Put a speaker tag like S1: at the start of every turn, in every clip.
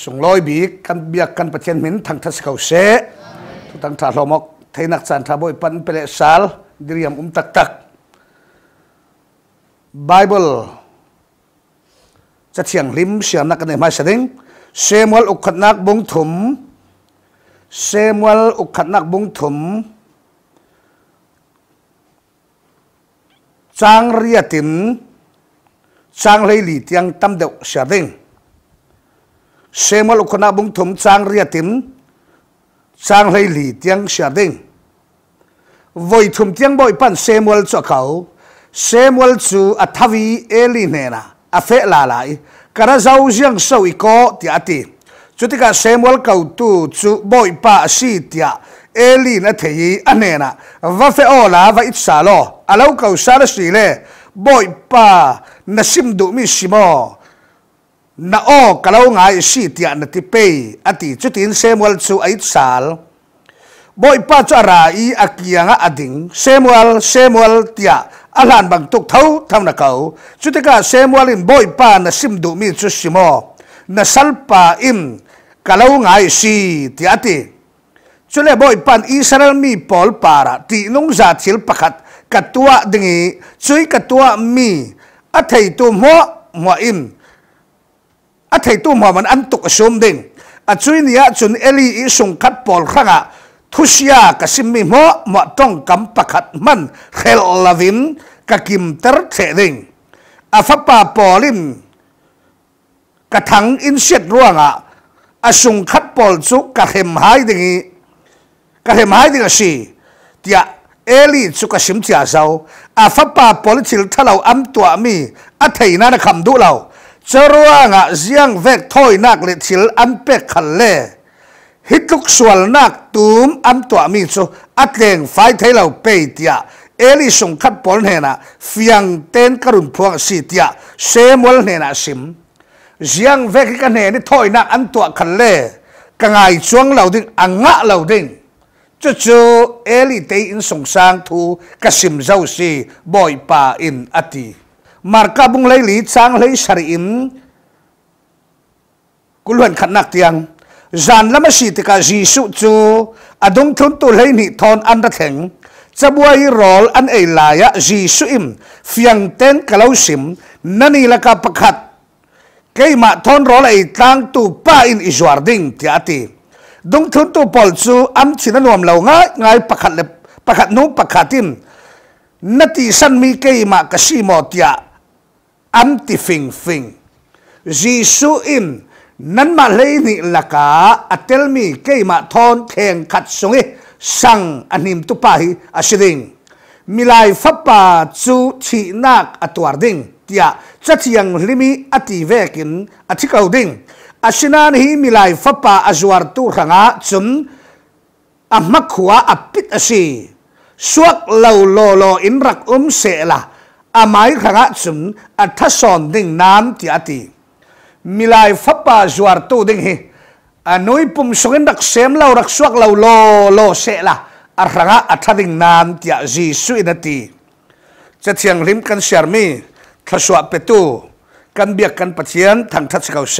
S1: สุงลอยบีกันเบียกกันประเทศมินทางทัศเขาเสทุตังทาลมกเทยนักสันทาบอยปันเปเลสาลดิเรียมอุมตักตักไบเบิลจะเทียงลิมเสียมนักกนในมาเสดิงเซมวลอุขนักบุงถุมเซมวลอุขนักบุงถุมจางเรียตินจางเลยลีเตียงตั้มเดวเสียดิง Xem semal khona bung thum chang riatin chang lei li tiang sha ding voi thum tiang boi pan xem semal cho khau semal chu thavi eli nena a fe la lai kara zau jiang sau i ko ti ati xem semal kau tu chu boi pa si tia eli na thei na. va fe ola va it salo alo kau sar si le boi pa nasim du mi simo na o kalau ngai si tia na ti pe ati chutin Samuel chu ait sal boy pa chu ara i akianga ading Samuel Samuel tia alan bang tuk thau tham na kau chutika Samuel in boy pa na sim du mi chu simo na salpa im kalau ngai si tia ti chule boy pan Israel mi pol para ti nung za thil pakhat katua dingi chui katua mi athei tu mo mo im a thei tu ma man an tuk asum ding a chui nia chun eli i sung khat pol khanga thusia kasim mi mo mo tong kam pakhat man khel lavin ka kim ter the ding a fa pa polin ka thang in set ruanga a à, sung khat pol chu ka hem hai ding ka hem hai ding a si tia eli chu ka sim chia zau a fa pa pol thalau am tua mi a à, thei na na kham du lau chorwanga ziang vek thoi nak le thil an pe khan le hitluk sual nak tum am to mi chu atleng fai thailo pe tia eli sung khat pol hena fiang ten karun phuang si tia semol hena sim ziang vek ka ne ni thoi nak an to khan le ka ngai chuang lo ding anga lo ding cho cho eli te in sung sang thu ka sim zau si boy pa in ati มาร์กาบุงไลลีจังไลชารีอนกุลวนขนักเตียงจานละมาชีติกับจีสุจูอดุงทุนตุไลนิทอนอันระแข็งจะบวยรอลอันเอลายะจีสุอิมฟียงเทนกลาซิมนันีลักาปะขัดเคยมาทอนรอลไอตังตูป้าอินอิจวาร์ดิงที่อติดุงทุนตุปอลซูอันชินนวมเลวงาไงายปะัดเลปกขัดนูปกขัดทินนาทีสันมีเคยมาเกษีมอตยา am ti phình phình Gisu in nan mà lấy ni là cả atel à, mi cái mà thon thèn khát sung ấy sang anh à, em tu pai asiding à, milai fapa chu chi nak atuar ding tia chatiang limi ati vekin athikau ding asinan hi milai fapa azuar tu ranga chum amakhua apit si, suak lo lo lo in rak um se la อามายขงะจุนอัทสอนดิ่งน้ำทีอติมิลายฟปาจวรตูดิ่งเฮอันนุยปุ่มสงินดักเซมเรารักสวกเราโลโลเซละอัรระอัทดิ่งน้ำทีอจีสุอินตีจะเทียงริมกันเชียร์มีทศวะเปตูกันเบียกกันปะเทียนทางทัศเกาเซ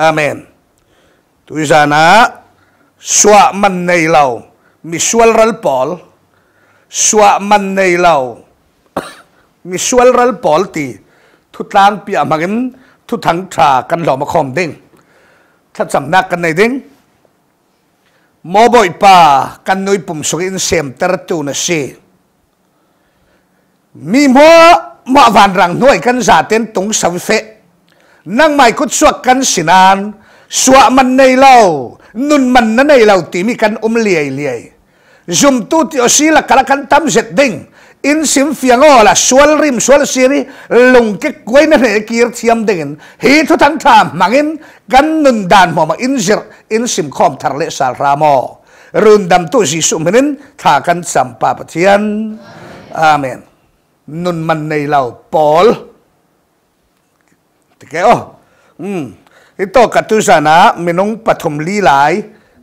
S1: อาเมนตุยจานะสวะมันในเรามิสวลรัลปอลสวะมันในเรามิชวลรัลปอลตีทุตางปียมากินทุทังทรากันหลอมคอมดด้งทัดสำนักกันในดด้งมอบอยป่ากันนุยปุ่มสุกินเซมเตร์ตูนสีมีมัวมาวันรังน่วย กันสาเต็นตุงสาวเฟะนั่งไม่คุศวกันสินาน สวมันในเล่านุนมันนั่นในเล่าตีมีกันอมเลียเลียจุมตูติอซีละกันกันตั้มเจ็ดดิ้งอินสิมฟียงอ๋อละสวลริมสวลซีรีลงก็กวยนเกียร์เทียมดิงินฮีทุทันทามมังินกันนุนดานหมอมอินจิรอินสิมคอมทารเลสาลรามอรุนดัมตุจิสุมินินทากันสัมปะปทียนอาเมนนุนมันในเหล่าปอลตเกโออืมอิโตกัตุสานะมินงปฐมลีไล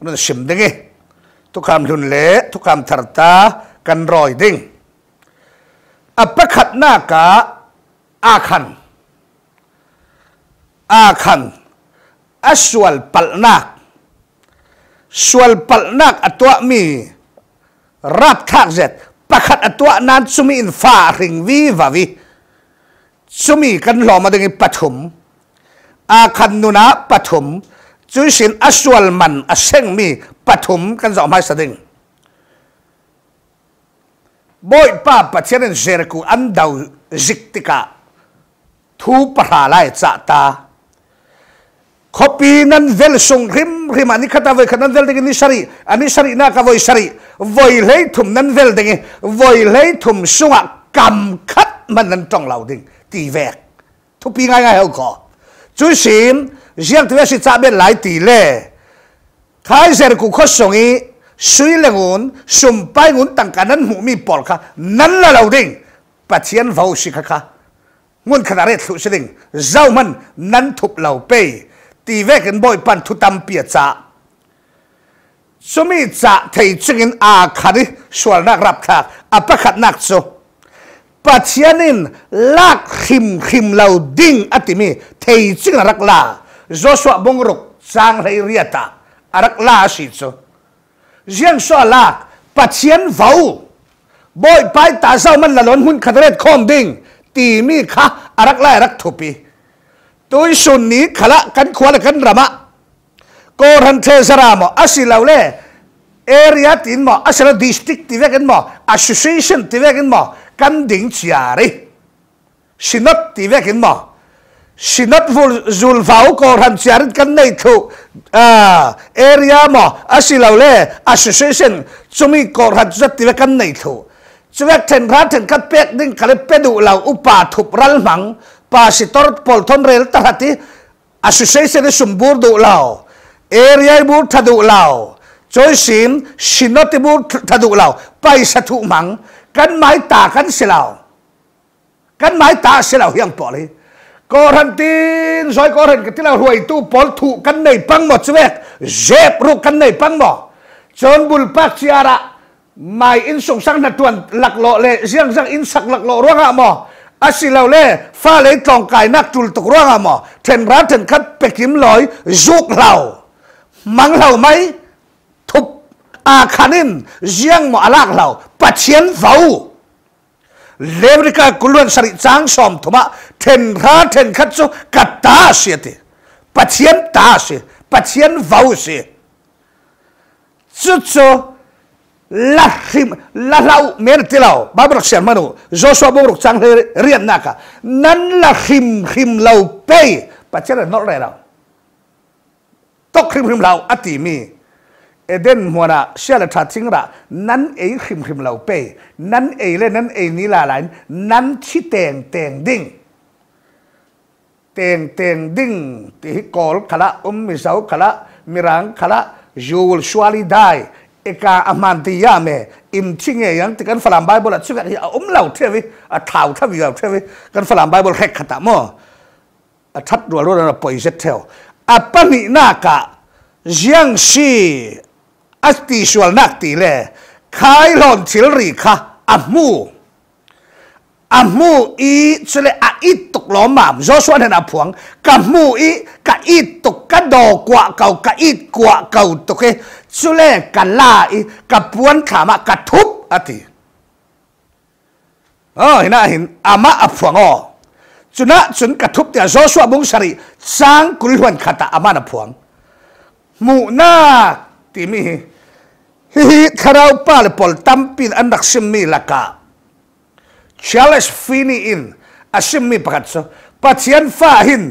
S1: นุนสิมดิงิทุกคำลุนเละทุกคำทารตากันรอยดิ้งอปขัดหน้ากาอาคันอาคันอสวลปัลนักสวลปัลนักอตัวมีรับขากเส็ดประคัดอตัวนั้นซุมีอินฟาริงวีวาวีซุมีกันหลอมาดึงปฐมอาคันนุนะปฐมจุยสินอสวลมันอเซงมีปฐมกันสองไม้สะดึง bôi pa pathian zerku an dau ziktika thu pa lai cha ta copy nan vel sung rim rim ani khata voi khatan vel ding ni sari ani sari na ka voi sari voi lei thum nan vel ding voi lei thum sunga cầm khát mà nên trong lầu đình tì vẹt thu pi ngay ngay hậu cỏ chú xin riêng thứ nhất là bên lại tỷ lệ thái giờ cũng khó sống ý สุยเลงอนสุมไปงุนตั้งกันนั้นหูมีปอลค่ะนั่นละเราดิงปัจเจียนวาวสิค่ะค่ะงุนขนาดเล็กสุดสิ่งเจ้ามันนั้นทุบเหล่าเปตีเวกันบ่อยปันทุตัมเปียจ่าสมิจ่าเทจึงินอาคดิสวนนักรับค่ะอัปขัดนักสุปัจเจียนินลากขิมขิมเหล่าดิงอติมีเทจึงรักลาโจสวบงรุกสางไรเรียตารักลาสิจูเียงสวลากปัดเชียนเฝ้าบอยไปตาเศร้ามันละล้นหุ่นขาดเร็ดคอมดิ่งตีมีคะอารักไล่รักทุปีตัวสุนนี้ขละกันควละกันระมะกอรันเทสรามออาศิเลาเล่เอเรียตินมออาศิลาดิสติกติเวกันมออสชิเซชันติเวกันมอกันดิ่งชียรีสินอตติเวกันมอสินัดฟูจูลฟ้าก็รันเชียร์กันในทุกเอเรียมาอสิเล่าเล่อสิสิสินจึมีก็รันจัดที่กันในทุกจึงเทนรัฐเทนกัดเป็ดนิ่งคาลิเป็ดูเหล่าอุปาทุบรัลมังปาสิตอร์ปอลทอนเรลตระที่อาสิสิสินสมบูรณ์ดูเหล่าเอเรียบูทัดดูเหล่าจอยสินสินัดบูทัดดูเหล่าไปสัตว์มังกันไม่ตากันสิเหล่ากันไม่ตาสิเหล่าอย่างปอลี có thằng tin rồi có thằng cái tí là huệ tu bol thụ căn này băng một chứ việc dẹp ru căn này băng bỏ chọn bul pak chiara mai in sung sang na tuan lạc lộ lệ riêng răng in sắc lạc lộ ruang à mò a si lâu lệ pha lấy tròn cài nắc chul tục ruang à mò thèn ra thèn khát bẹt kiếm lối rút lầu mang lầu mấy thục à khanin riêng mò lạc lầu bạch chiến vấu lebrika kulun sari chang som thuma then ra then khachu kata siete pachian ta se pachian vau se chu lahim lalau mer tilau babrok sian manu joshua babrok chang re rian naka nan lahim him lau pe pachara not rai rao tok him him lau ati mi เอเดนมัวนะเชื่อละทัดทิ้งละนั้นเองขิมขิมเราเป้นั้นเองเล่นนั้นเองนี่ละหลายนั้นชี้แต่งแต่งดิ่งแต่งแต่งดิ่งที่กอลขละอุ้มมิสาวขละมิรังขละยูลชวาลีได้เอกาอามันติยาเมอิมชิงเอยังี่กันฝรั่งไบเบิลชุกันอุ้มเหล่าเทวิอัท้าวทวิเอาเทวิกันฝรั่งไบเบิลแหกขตามอทัดรัวรัวนะปอยเ็ตเทวอัปปนินากะเจียงชีอัสติชวลนักตีเล่ขายหลอนชิลรีค่ะอัมมูอัมมูอีชเลอาอิตุกล้อมหมามโจชวนเห็นอพวงกัมมูอีกะอิตตกกะดอกว่าเก่ากะอิกว่าเก่าตกเอชเลกันลาอีกะปวนขามากะทุบอติเออเห็นอะเห็นอามะอพวงอ๋อจุนะจุนกระทุบเดียวโจชวบุงสริสร้างกุลิหวนขตาอามะอพวงหมู่นา ti mi hi hi tharau pal pol tampin an rak sim mi laka challenge fini in asim mi pakat so pathian fa hin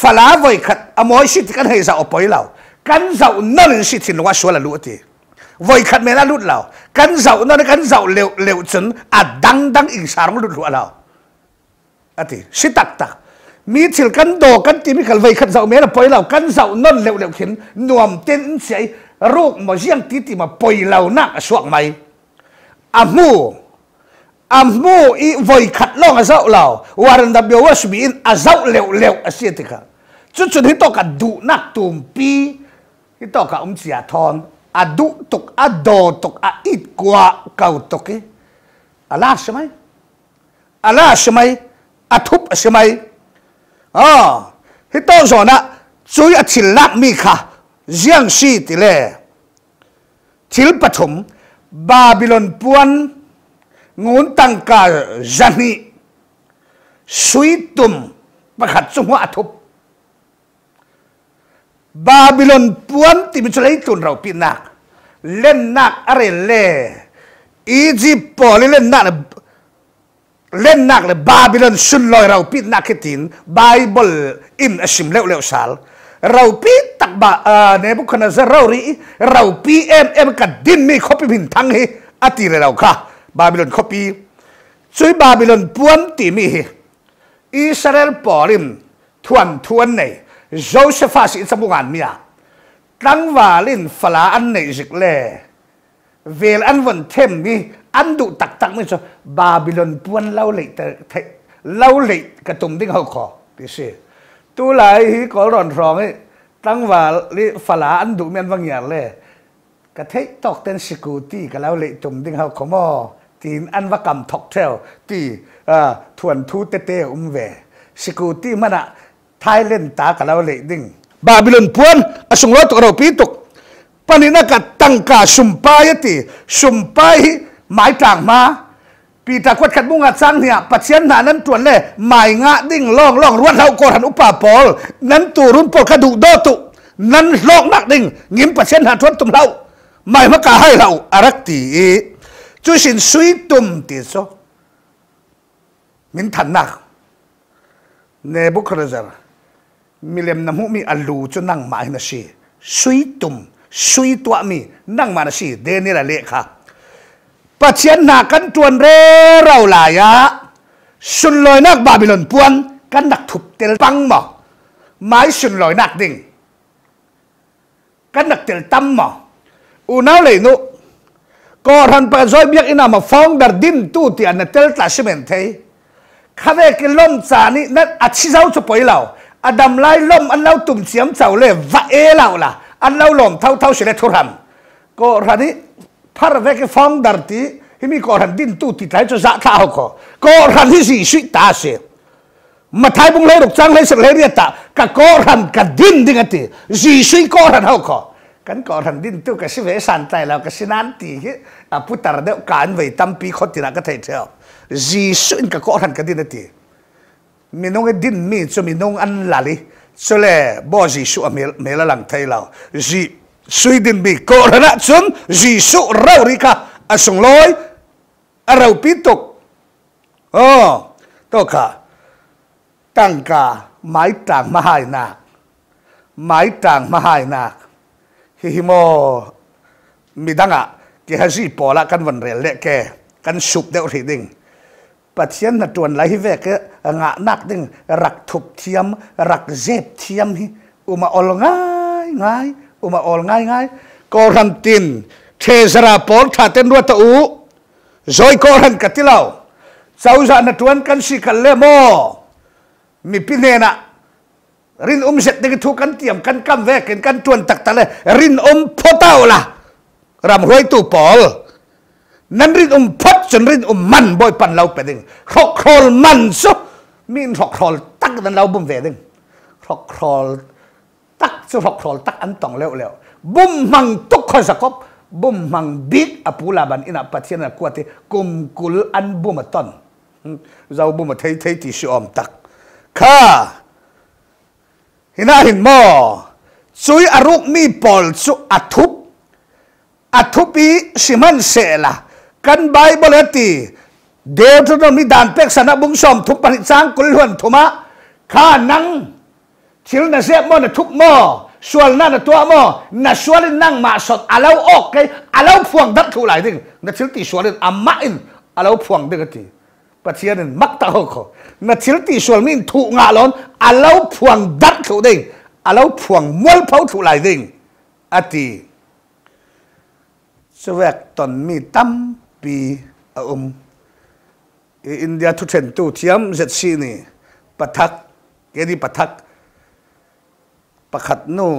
S1: phala voi khat amoi shit kan hei za opoi lau kan zau non si thin wa suala lu ti voi khat me la lut lao kan zau non kan zau leu leu chen a dang dang ing sarang lut lu lau ati shit tak tak mi thil do kan ti mi kal vai khat zau me la poi lau kan zau non leu leu khin nuam ten sai ruột mà riêng tí tí mà bồi lâu nặng xuống mày à mù à mù ý vội khát lo à dạo lào và rừng đạp biểu was bị à dạo lẹo lẹo à xịt thì khá chút chút thì tóc cả đủ nặng tùm pi thì tóc cả ông chìa thon à đủ tục à đồ tục à ít quá cầu tục ấy à la sao mày à la sao mày à thúc sao mày à ờ, thì tóc rồi nè chú ý à chỉ lạc mi khá เจียงซีติเล่ทิลปฐมบาบิลอนปวนงูนตังกาจันีสุยตุมประขัดสมวัทุบบาบิลอนปวนีิมิชเลยตุนเราปีนักเล่นนักอะไรเล่อียิปอลพอเล่นนักเล่นนักเลยบาบิลอนสุนลอยเราปีนักขึ้นบไบเบิลอินอชิมเลวเลวสาลเราปีบะเนบุคนาเซเรารีเราพีเอ็มเอ็มกัดดินมีคบปีพินทั้งเฮอติเรเราค่ะบาบิลอนคบปีช่วยบาบิลอนปวนตีมีอิสราเอลปอริมทวนทวนในโจเซฟาสินสมุกันมียตั้งวาลินฟลาอันในจิกเล่เวลอันวันเทมมีอันดุตักตักไม่ใชบาบิลอนปวนเล่าเลยแต่เล่าเลยกระตุ้มดิ้งเขาขอดิสิตัวไหลก็ร้อนรองไอ้ตั้งว่าลิฟลาอันดุเมียนบางอย่างเลยกะเทยตอกเต้นสกูตี้ก็แล้วเลยจมดิ้งเขาขมอตีนอันว่ากำทอกเทลตี่อาทวนทูเตเตอุ้มเวสกูตี้มันอะไทยเล่นตาก็แล้วเลยดิ้งบาบิลอนพวนอสงรถเราปีตกปนินักตั้งกาสุมปายตีสุมปายหมายต่างมาปีตากวดขัดมุงอัด้ังเนี่ยปัจเจียนหนานั้นตรวนเล่หมายงะดิ่งล่องล่องรวนเราากอรันอุปาปอลนั้นตัวรุ่นปอรขดกโดตุนั้นล่องนักดิ่งงิมปัจเจียนหานทวนตุมเราหมายมะกาให้เราอารักตีจุสินสุยตุมตีโซมินทันนักเนบุคราจารมิเลมนามุมีอัลลูจุนังหมายนาชีสุยตุมสุยตัวมีนั่งมานชีเดนี่ละเลขาปัจเจียนหนักกันจวนเร่เราหลายะสุนลอยนักบาบิลอนปวนกันนักถูกเตลปังหมอไม้สุนลอยนักดิ่งกันนักเตลตั้มหมออูน่าเลยนุก็ทันไปจอยเบียกอินามาฟองดัดดินตู้ที่อันเตลตาชิเมนเทข้าเวกิลมจานี่นั่นอัดชิเจ้าจะปล่อยเราอดัมไล่ล่มอันเล่าตุ่มเสียมเจ้าเลยวะเอเราล่ะอันเล่าหล่มเท่าเท่าเสด็จทุรำก็ทันนี้ thar ve ke founder ti himi ko ran din tu thì tai cho za dạ tha ko ko ran gì suy sui ta se mà thái bung lấy đục trăng lấy sợi lấy riết ta cả có hẳn cả đinh đi cái gì gì suy có hẳn hậu có cắn có hẳn đinh tiêu cái sự vẽ sàn tài là cái sự nan tì hết à put tar đeo cán về tâm pi khó tiền cái thầy theo gì suy cả có hẳn cái đinh mình nông cái đinh mi cho mình nông ăn là đi cho là bỏ gì suy mê mê là lằng thầy lão gì suy din bi ko rana chun jisu rau rika asung loi a rau pituk o to ka tang ka mai tang ma hai na mai tang ma hai na hi hi mo mi danga ki ha ji po la kan van rel le ke kan sup de ri ding patien na tuan lai ve ke nga nak ding rak thup thiam rak jep thiam hi uma ol ngai ngai uma ol ngai ngai ko ram tin the zara por tha ten ru ta u zoi sau za na tuan kan si kan le mo mi pine na rin um set ding thu kan tiam kan kam ve ken kan tuan tak ta rin um photau la ram hoi tu pol nan rin um phot chen rin um man boy pan lau pe ding khok khol man so min khok khol tak dan lau bum ve ding khok khol tak su rok rol tak an tong leo leo bum mang tuk khoi sakop bum mang bit apula ban ina patien na kuate kum kul an bum ton hmm? zau bum thai thai ti si om tak kha hina hin mo sui aruk mi pol su athup athupi siman se la kan bible ati e deuteronomy dan pek sana bung som thup pani sang kul hon thuma kha nang chil na zep mo na thuk mo sual na na tua mo na sual nang ma sot alau à ok cái alau à phuang đất thu lại đi na chil ti sual amma in alau à phuang de cái pa chian in mak ta ho ko na chil ti sual min thu nga lon alau phuang dat thu đi alau phuang mol phau thu lại đi ati sự việc tuần mi tâm bi ở um India thu chen tu thiam zet si ni pathak cái đi pathak pakhat nu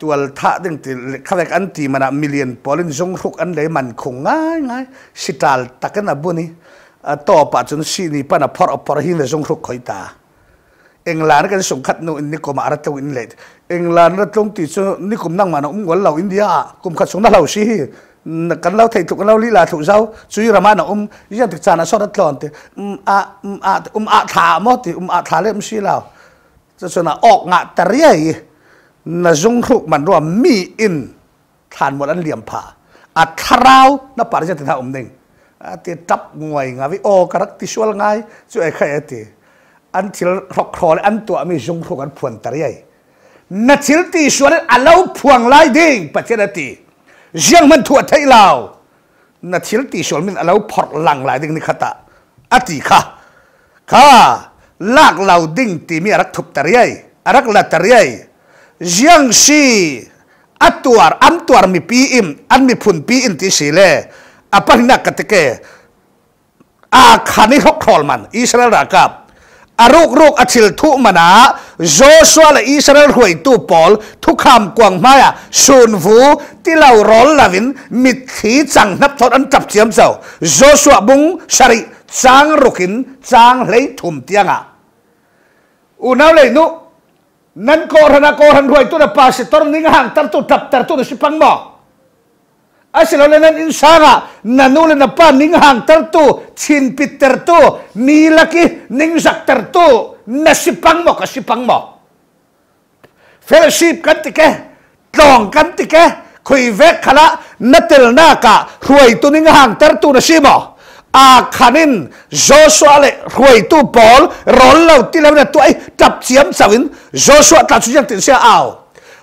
S1: tual tha ding ti khalek an ti mana million polin zong huk an le man khung ngai ngai sital takan abuni a to pa chun si ni pana phor por hi le zong huk khoi ta englan kan sung khat nu in ni koma ara to in le englan ra tlong ti chu ni kum nang mana um gol lau india kum khat sung na lau si hi kan lau thei tuk lau li la thu zau chui rama na um yan tik chana so ra tlon te um a um a um a tha mo ti um a tha le um si lau จะชนะออกงะตะเรียนะจงทุกมันรวมีอินทานหมดอันเหลี่ยมผาอัทราวนะปาริจตินาอมเด้งอาทิตับงวยงาวิโอกรักติชวลไงช่วยใครอาทิอันทิลรกครอลอันตัวมีจงทุกันพวนตะเรียนัทิลติชวลอัลเลาพวงไล่ดึงปัจเจติเจียงมันถั่วไทยลาวนัทิลติชวลมินอัลเลาพอหลังไล่ดึงนิคตะอติค่ะค่ะลากเหล่าดิ่งตีมีรักทุบตรียรักละตรียยังชีอัตวารอัมตวารมีปีอิมอันมีพุนปีอินที่สิเลอปังนักกติกอาคานิฮกทอลมันอิสราเอลกับอารุกรุกอชิลทุมนาโจชัวและอิสราเอลหวยตูปอลทุกคำกวางมายสูนฟูที่เราร้อนลาวินมิดขีจังนับทอดอันจับเจียมเจ้าโจชัวบุงชริจางรุกินจางเลยถุมเตียงอ่ะ Una le nu nan koran a koran ruai tu na pasi tor ning hang tar tu tap tar tu si pang mo. Asil le nan insanga nan nu le na pa ning hang tar tu chin pit tar tu ni laki ning sak tar tu na si pang mo ka si pang mo. Fellowship kan tike tong kan tike kui vek kala na tel na ka ruai tu ning hang tar tu na si mo. à khán in Joshua lệ hồi tu Paul rón lâu tin làm là tuổi tập chiếm sao in Joshua ta chú nhận tin xe ảo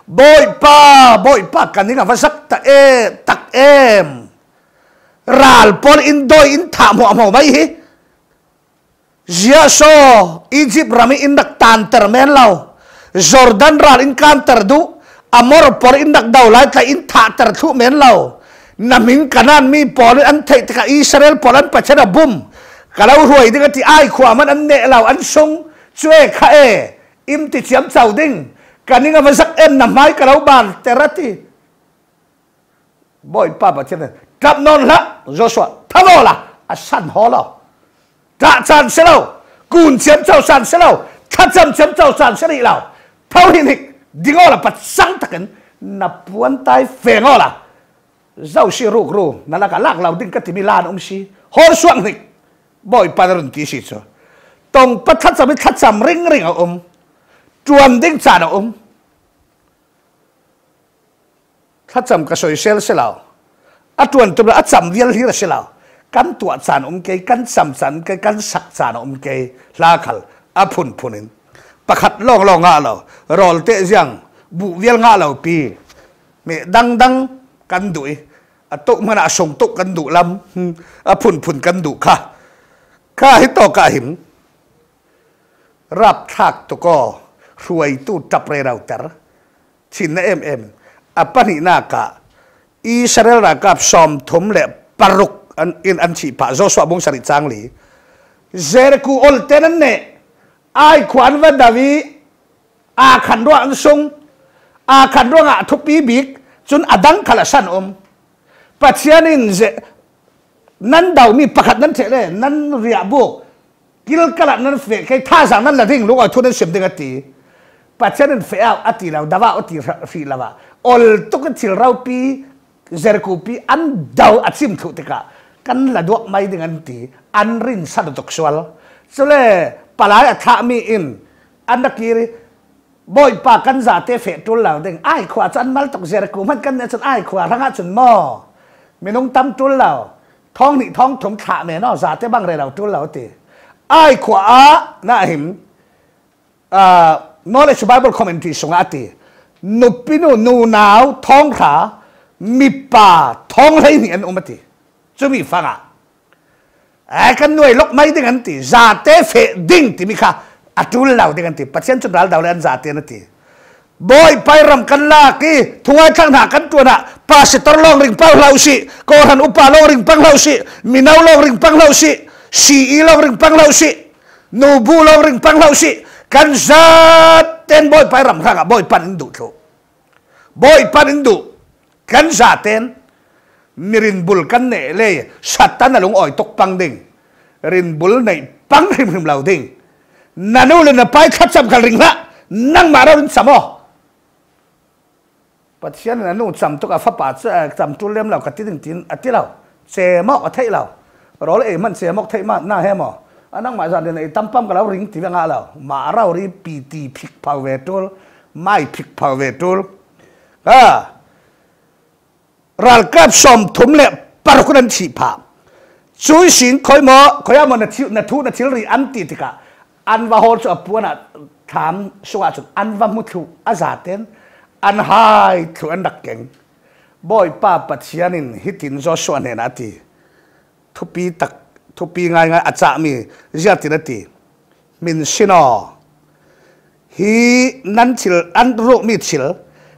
S1: bội pa bội pa cái này phải sắc ta e tắc em ral Paul in đôi in thảm hoa màu mấy hi Gia so Egypt rami in đặc tàn tờ men lâu Jordan ral in can tờ du Amor Paul in đặc đầu lại ta in thả tờ thu men lâu namin kanan mi pol an thei ka israel pol an pachara bum kalau ruai dinga ti ai khwa man an ne law an sung chue kha e im ti chiam chau ding kaninga vasak em na mai kalau ban terati boy papa chen tap non la joshua thavola a san holo ta chan selo kun chiam chau san selo kha cham chiam chau san selo thau hin hik dingola pat sang takin na puan tai fengola เจ้าชิรุกรูนั่นละก็ลักเราดิ้งกติมิลานองสีฮอรสวงนิ่บ่อยปานรุนที่สิจ้ะตรงปัทัดสมิทัดสมริงริงเอาอมจวนดิ้งจานเอาอมทัดสมกรสยเซลเซลเอาอัจวนตัวอัจสมเดียลฮิรเซลเอากันตัวจานอมเกยกันสัมสันเกยกันสักจานอมเกยลาขลอาพุนพุนินประคัดลองลองงาเรารอลเตียังบุเวียลงาเราปีเมดังดังกันดุยตุกมันอาสงตุกกันดุลำอพุ่นพุ่นกันดุค่ะข้าให้ต่อกาหิมรับทักตวก็รวยตู้จับเรราแต์ชินเอ็มเอ็มอปนินากะอิสราเอลรักับซอมถมและปรุกอันอินอันชีพะโจสวบงสริจังลีเจรกูอลเตนันเนไอขวานวัดาวีอาขันร่วงอันซุงอาขันร่วงอะทุปีบิกจนอดังขลสันอมปัจจัยนีนเจนั้นเดามีประกาดนั้นเฉเลย นั้นเรียบุกกิลกละนั้นเฟะใครท่าสังนั้นละทิ้งลูกเอาทุนนั่นเสียมดึงตีปัจจัยนินเฟะเอาอติเราดาวาอติฟีลาวาอลตุกตทิลเราปีเจรคูปีอันเดาอัดซิมถูกติกะกันละดวกไม่ดึงตี อันรินสัตว์ตุกสวลเฉลยปลายอัฐมีอิน อันนักยีบอยปากันจาเตเฟตุลเหล่าเด้งไอ้ขวาจันมัลตกเจรกูมันกันเนี่ยจันไอ้ขวาทั้งาจันมอม่ต้องตั้มจุลเราท้องนี่ท้องถมขาเมนอสาเตบ้างไรเราจุลเราตีไอ้ขวาน่าเห็นอ่า knowledge Bible commentary สงอาตีนุปินุนูนาว ท้องขามีป่าท้องไรนี่อนอุมตีจะมีฟังอ่ะไอ้กันหน่วยลกไม่ดิ้งันตีจาเตเฟดิ้งตีมีค่ะอจุลเราดิ้งันตีปัจเจียนจุดเราเดาเล่นจาเตนตีบอยไปรำกันลากีทวายช่างหากันตัวน่ะปาสิตรลองริงเป้าเหลาสิโกหันอุปาลองริงเป้าเหลาสิมินาลองริงเป้าเหลาสิสีอีลองริงเป้าเหลาสินูบูลองริงเป้าเหลาสิกันซาเตนบอยไปรำข้ากับบอยปันอินดุชบอยปันอินดุกันซาเตนนิรินบุลกันเนเล่สัตตานาลงอ่อยตกปังดิงรินบุลในปังริมริมเหลาดิงนานูเลนไปขัดจำกันริงละนั่งมาเราดินสมอวัดเชียนนั้นลุงจำตุกอาฟ้าป่าจะจำตุเล่มเรากติดินตินอติเราเจมอกอเทเรารอเลยมันเจมอกเทมากน่าแฮมออันนั้นหมายสารเนี่ยตั้มปั๊มกับเราริงตีว่างาเรามาเรารีปีตีพิกพาวเวตุลไม่พิกพาวเวตุลอ่ารัลกับสมถุมเละปรุกนันฉีผาช่วยสิงคอยมอคอยมันนัทินัทุนัทิลรีอันติติกะอันว่าโหดจะปวนะถามสวัสดิ์อันว่ามุทุอาจาเต้น an hai thu an đặc keng boy pa pathianin hitin zo so ne na ti thupi tak thupi ngay ngai acha mi giờ nát đi, min sino hi nan chil an ro mi chil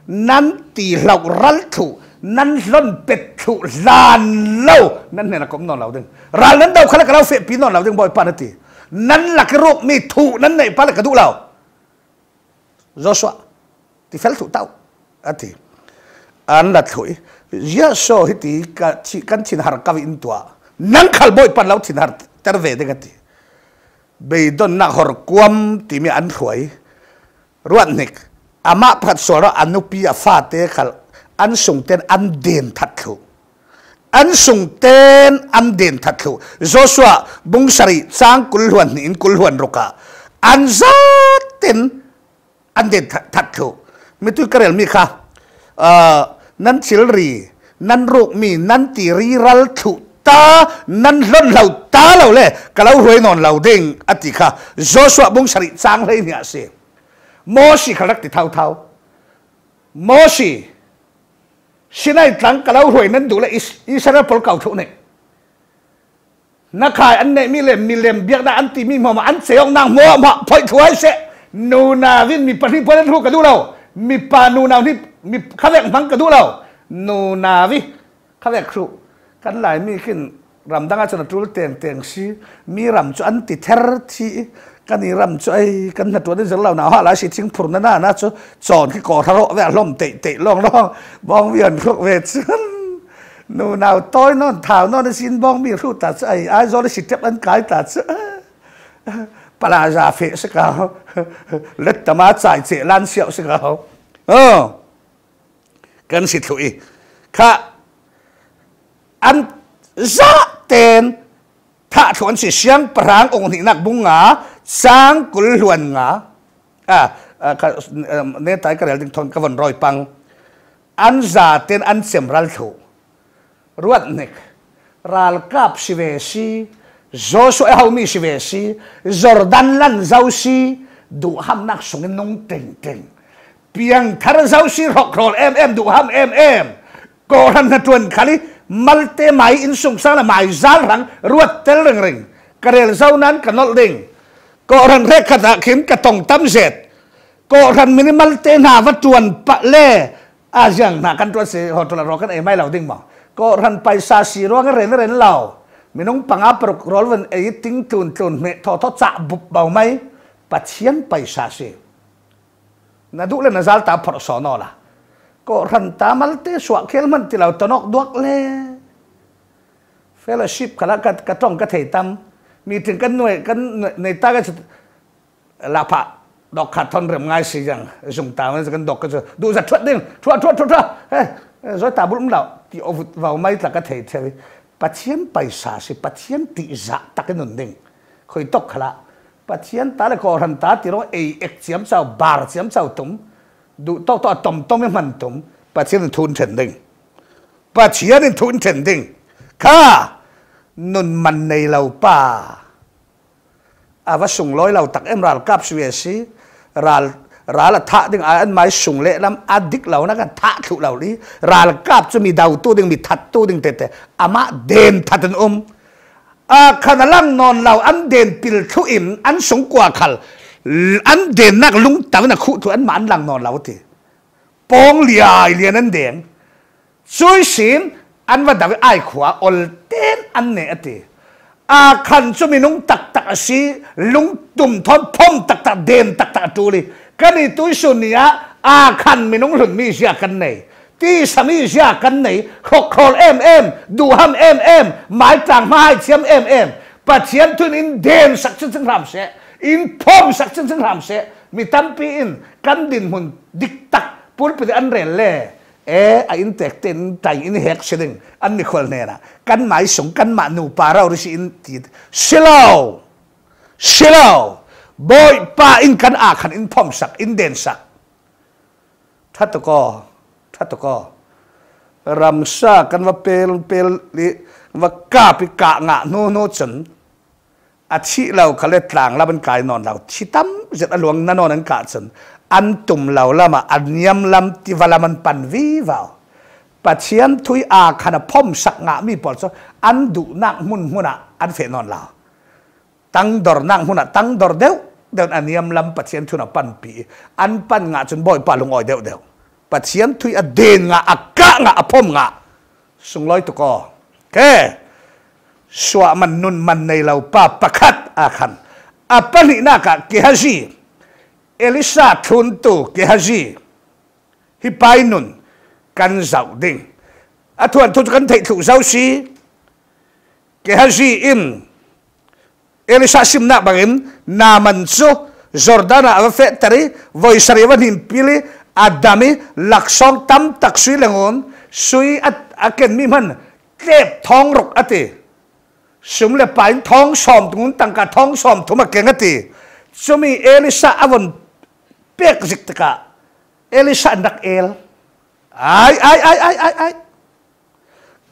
S1: nan ti lau ral thu nan lon pet thu lan lo nan ne na kom non lau ding ral nan dau khala kala fe pi non lau ding boy pa na ti nan la cái rok mi thu nan nei pa la ka du lau Joshua thì phải felthutau ati anh la thlui zia so hi ti ka chi kan chin hàng kawi in tua nang khal boi pan lau chin har ter về de gati be don na hor kuam ti mi an thoi ruat nik ama phat so ra anu pi à pha fa te anh an sung ten an den that thu an sung ten an den that thu joshua bung sari chang kul huan in kul huan roka anh za tên anh den that thu มิตุกเรลมีค่ะนั้นชิลรี นั้นโรคมี นั้นตีรีรัลถุตา นั้นล้นเหล่าตาเ่าเลยกะเราหวยนอนเห่าเด้งอติค่ะโจชัวบุงสริจางเลยเนี่ยสิโมชิขลักติเท่าเท่าโมชสินายตังกะเราหวยนั้นดูเลยอิสราเอลเก่าทุนเนี่ยนักขายอันเนี่ยมีเล่มมีเล่มเบียกได้อันตีมีมาอันเสียงนางมัวมาพอยถวยเสนูนาวินมีปฏิปนธนทุกกันดูเรามีปานูนาที่ มีข้นแรกพังกระดูเรานูนาวิข้นแรกครุกันหลายมีขึ้นรำดังอาจารย์รุษเตียงเตียงชีมีรำจวนติเทอร์ที่กันนี่รำจวยกันนัดตัวนี้จะเล่าหนาวฮะหลายสิทิ้งผุนนั่นน่ะจวะจอนที่ก่อทะเลาะแวดล้อมเตะเตะล่องล่องบองเวียนพวกเวทซนนูนาวต้อยนอนถาวนอนในสินบองมีรู้ตัดใจไอ้จอนได้สิ์เจ็บอันกายตัดใจปลาจาเฟสกาวเล็ดตมาใส่เจลันเสียวสกาวเออกันสิทธิ์่ะข้าอันจะเตนถ้าถวนสิเสียงปรางองค์ที่นักบุงาสร้างกุลหลวนงาอ่าเนตทยกระเดถึงทนกวนรอยปังอันจาเตนอันเสียมรัลถูรวดนิกรัลกับสิเวซี Joshua e hau mi si ve si, Jordan lan zau si, du ham nak sung in nung ting ting. Piang thar zau si rock roll em em du ham em em. Ko ran na tuan kali, malte mai in sung sang la mai zal rang, ruat tel ring ring. Karel zau nan ka nol ding. Ko ran rek ka ta kim ka tong tam zet. Ko ran mini malte na va tuan pa le. Ajang na kan tuan si hotola rokan e mai lau ding ma. Ko ran paisa si ruang ren ren lau. มีน้องปังอัปรุกรอลวันไอ้ติ้งตุนตุนเมทอทอจับบุบเบาไหมปัจเจียนไปซาเซนาดูเลยนะจัลตาพรสอนอละก็รันตามัลเตสวกเคลมันที่เราตนกดวกเล่เฟลชิปขลักกัดกระต้องกระเทยตั้มมีถึงกันหน่วยกันในตาก็จะลาพะดอกขัดทอนเริ่มง่ายสิยังสุงตามันจะกันดอกก็จะดูจะทวดดิ้งทวดทวดทวดเฮ้ยจอยตาบุ้มเราที่เอาเอาไม่ตะกระเทยเท่า patient paisa si patient ti za takin un ding khoi tok khala patient ta la ko ran ta ti ro ei ek chiam sao bar chiam sao tum du to to tom tom man tum patient thun chen ding patient thun chen ding kha nun man nei lau pa ava sung loi lau tak em ral kap si, ral ราละทะดึงอันไม่สูงเลแลำอดิกเหล่านั้นกันทะถุเหล่านี้ราละกาบจะมีดาวตัวดึงมีทัดตัวดึงเตะอามะเดนทัดนอมอาขณะลังนอนเราอันเดนปิลทุอิมอันสงกว่าขัลอันเดนนักลุงตาวนักขุทุอันมันลังนอนเราทีปองเลียเลียนั่นเดนช่วยศินอันว่าดาวไอขวาอลเตนอันเนอตีอาคันจะมีลุงตักตักสีลุงตุ่มทอนพมตักตักเดนตักตักจูเลยกันตุยสุนียอาคันมีน้องหลุนมีเสียกันไหนที่สามีเสียกันไหนหกคนเอ็มเอ็มดูห้ามเอ็มเอ็มหมายต่างมาให้เชียมเอ็มเอ็มปัจเจียนทุนอินเดนสักชิ้นสักรามเสอินพอมสักชิ้นสักรามเสมีตั้มปีอินกันดินหุ่นดิกตักปุ่นปิดอันเรนเล่เอออินเตกเต็นใจอินเฮกเสดิงอันนี้คนเนี่ยนะกันหมายสงกันมาหนูปาเราอุริอินติดเชลาวเชลาวบอยป้าอินกันอาขันอินพอมสักอินเดนสักทัตกทัตก็รำซากันว่าเปลเปลลิว่ากาปิกะงะโนโนจนอาชีเราเขาเล่ต่างละบรันกายนอนเราชิตั้มเจ็ดอลวงนั่นนอนนั่นกาจันอันตุ่มเราละมาอันยำลำที่วลามันปันวีวาวปัจเชียนทุยอาขันพอมสักงะมีปอดซอันดุนักมุนมุนะอันเฟนอนเราตั้งดอร์นักหุนะตั้งดอร์เดียวเดี๋ยวอันนี้มลำปัจเจียนทุนปันปีอันปันงาจนบ่อยปาลงอ่อยเดี๋ยวเดี๋ยวปัจเจียนทุยอเดนงาอากะงาอพมงาสุงลอยตุกอเคสวมันนุนมันในเราป้าประคัดอาคันอัปนินากะเกฮจีเอลิซาทุนตุเกฮจีฮิปายนุนกันเจ้าดิ่งอทวนทุกันเทถุเจ้าซีเกฮจีอิน eli sasim na bangin na manso jordana ala fetari voi sarivan him pili adami laksong tam taksui lengon sui at aken miman tep thong rok ate sum le pain thong som tungun tangka thong som thuma keng ate sumi elisa avon pek zik taka elisa nak el ai ai ai ai ai ai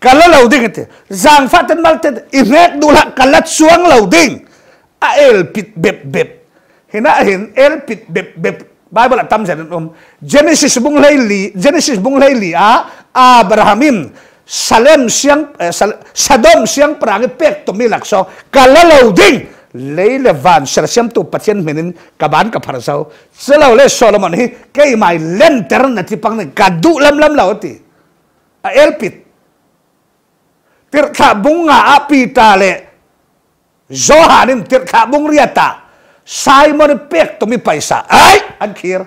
S1: kalau lauding ate zang faten malten inek dula kalat suang lauding ael ah, pit bep bep hinahin el pit bep bep Bible at tamsen um Genesis bung laili Genesis bung laili a ah, Abrahamin Salem siyang eh, sal, Sadom siyang prang epekto milak so kalalaw ding leile van sir siyam tu patien menin kaban ka parasaw selaw le Solomon hi kay may lenter na tipang ni kadu lam lam lao ti a ah, el pit tir ta bunga apita le Johanin tirka mong riata. Simon pek to mi paisa. Ay, akhir.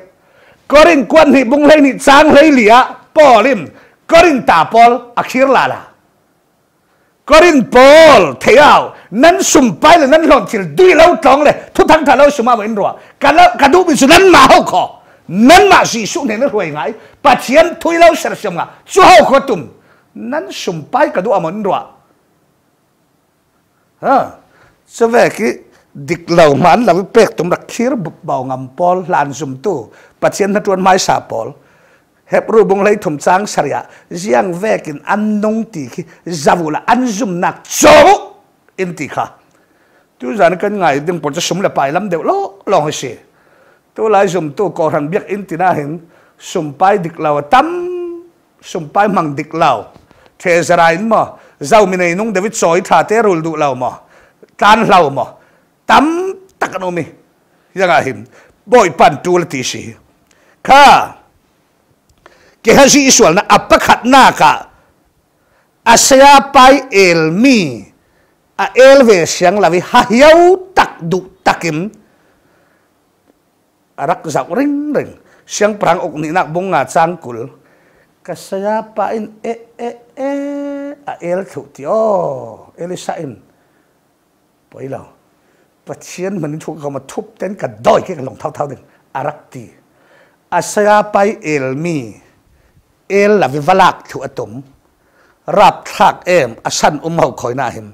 S1: Korin kwan ni bung lay ni sang lay liya. Polin. Korin tapol. Akhir lala. Korin pol. Thayao. Nan sumpay le nan lon til. Dui lau tong le. Thu thang tha lau suma mo inroa. Kadu bin su nan ma hau ko. Nan ma si su ne nan huay ngai. Patien thui lau ser siam nga. Su hau ko tum. Nan sumpay kadu amon inroa. Huh so ve ki dik lo man la pek tum rak khir ba ngầm pol lan zum tu Bác sĩ na tuân mai sa pol Hẹp ru bung lai thum chang saria jiang ve kin an nong ti ki là an zum nak cho in ti kha tu zan kan ngai ding po cha sum là pai lam de lo lo ho si tu lai zum tu có rang biak in ti na hin sum pai dik lo tam sum pai mang dik lo thế giờ ai mà giàu mình này nung David soi thà thế rồi đủ lâu mà tan lau mo tam tak no mi yang ahim boy pan tu le tisi ka ke ha si isual na apa khat na ka asya pai elmi a elve siang lavi ha yau tak du takim arak zak ring ring siang perang ok ni nak bunga cangkul kasaya pain e e e a el tu ti oh elisain ปแล้วาประเชียนมันถูกเขามาทุบเต้นกัดด้อยแค่กันลงเท่าเหนึ่งอารักตีอาศัยไปเอลมีเอลลาวิวลักถูกอตมรับทากเอมอาศันอุมเอาคอยน่าเห็น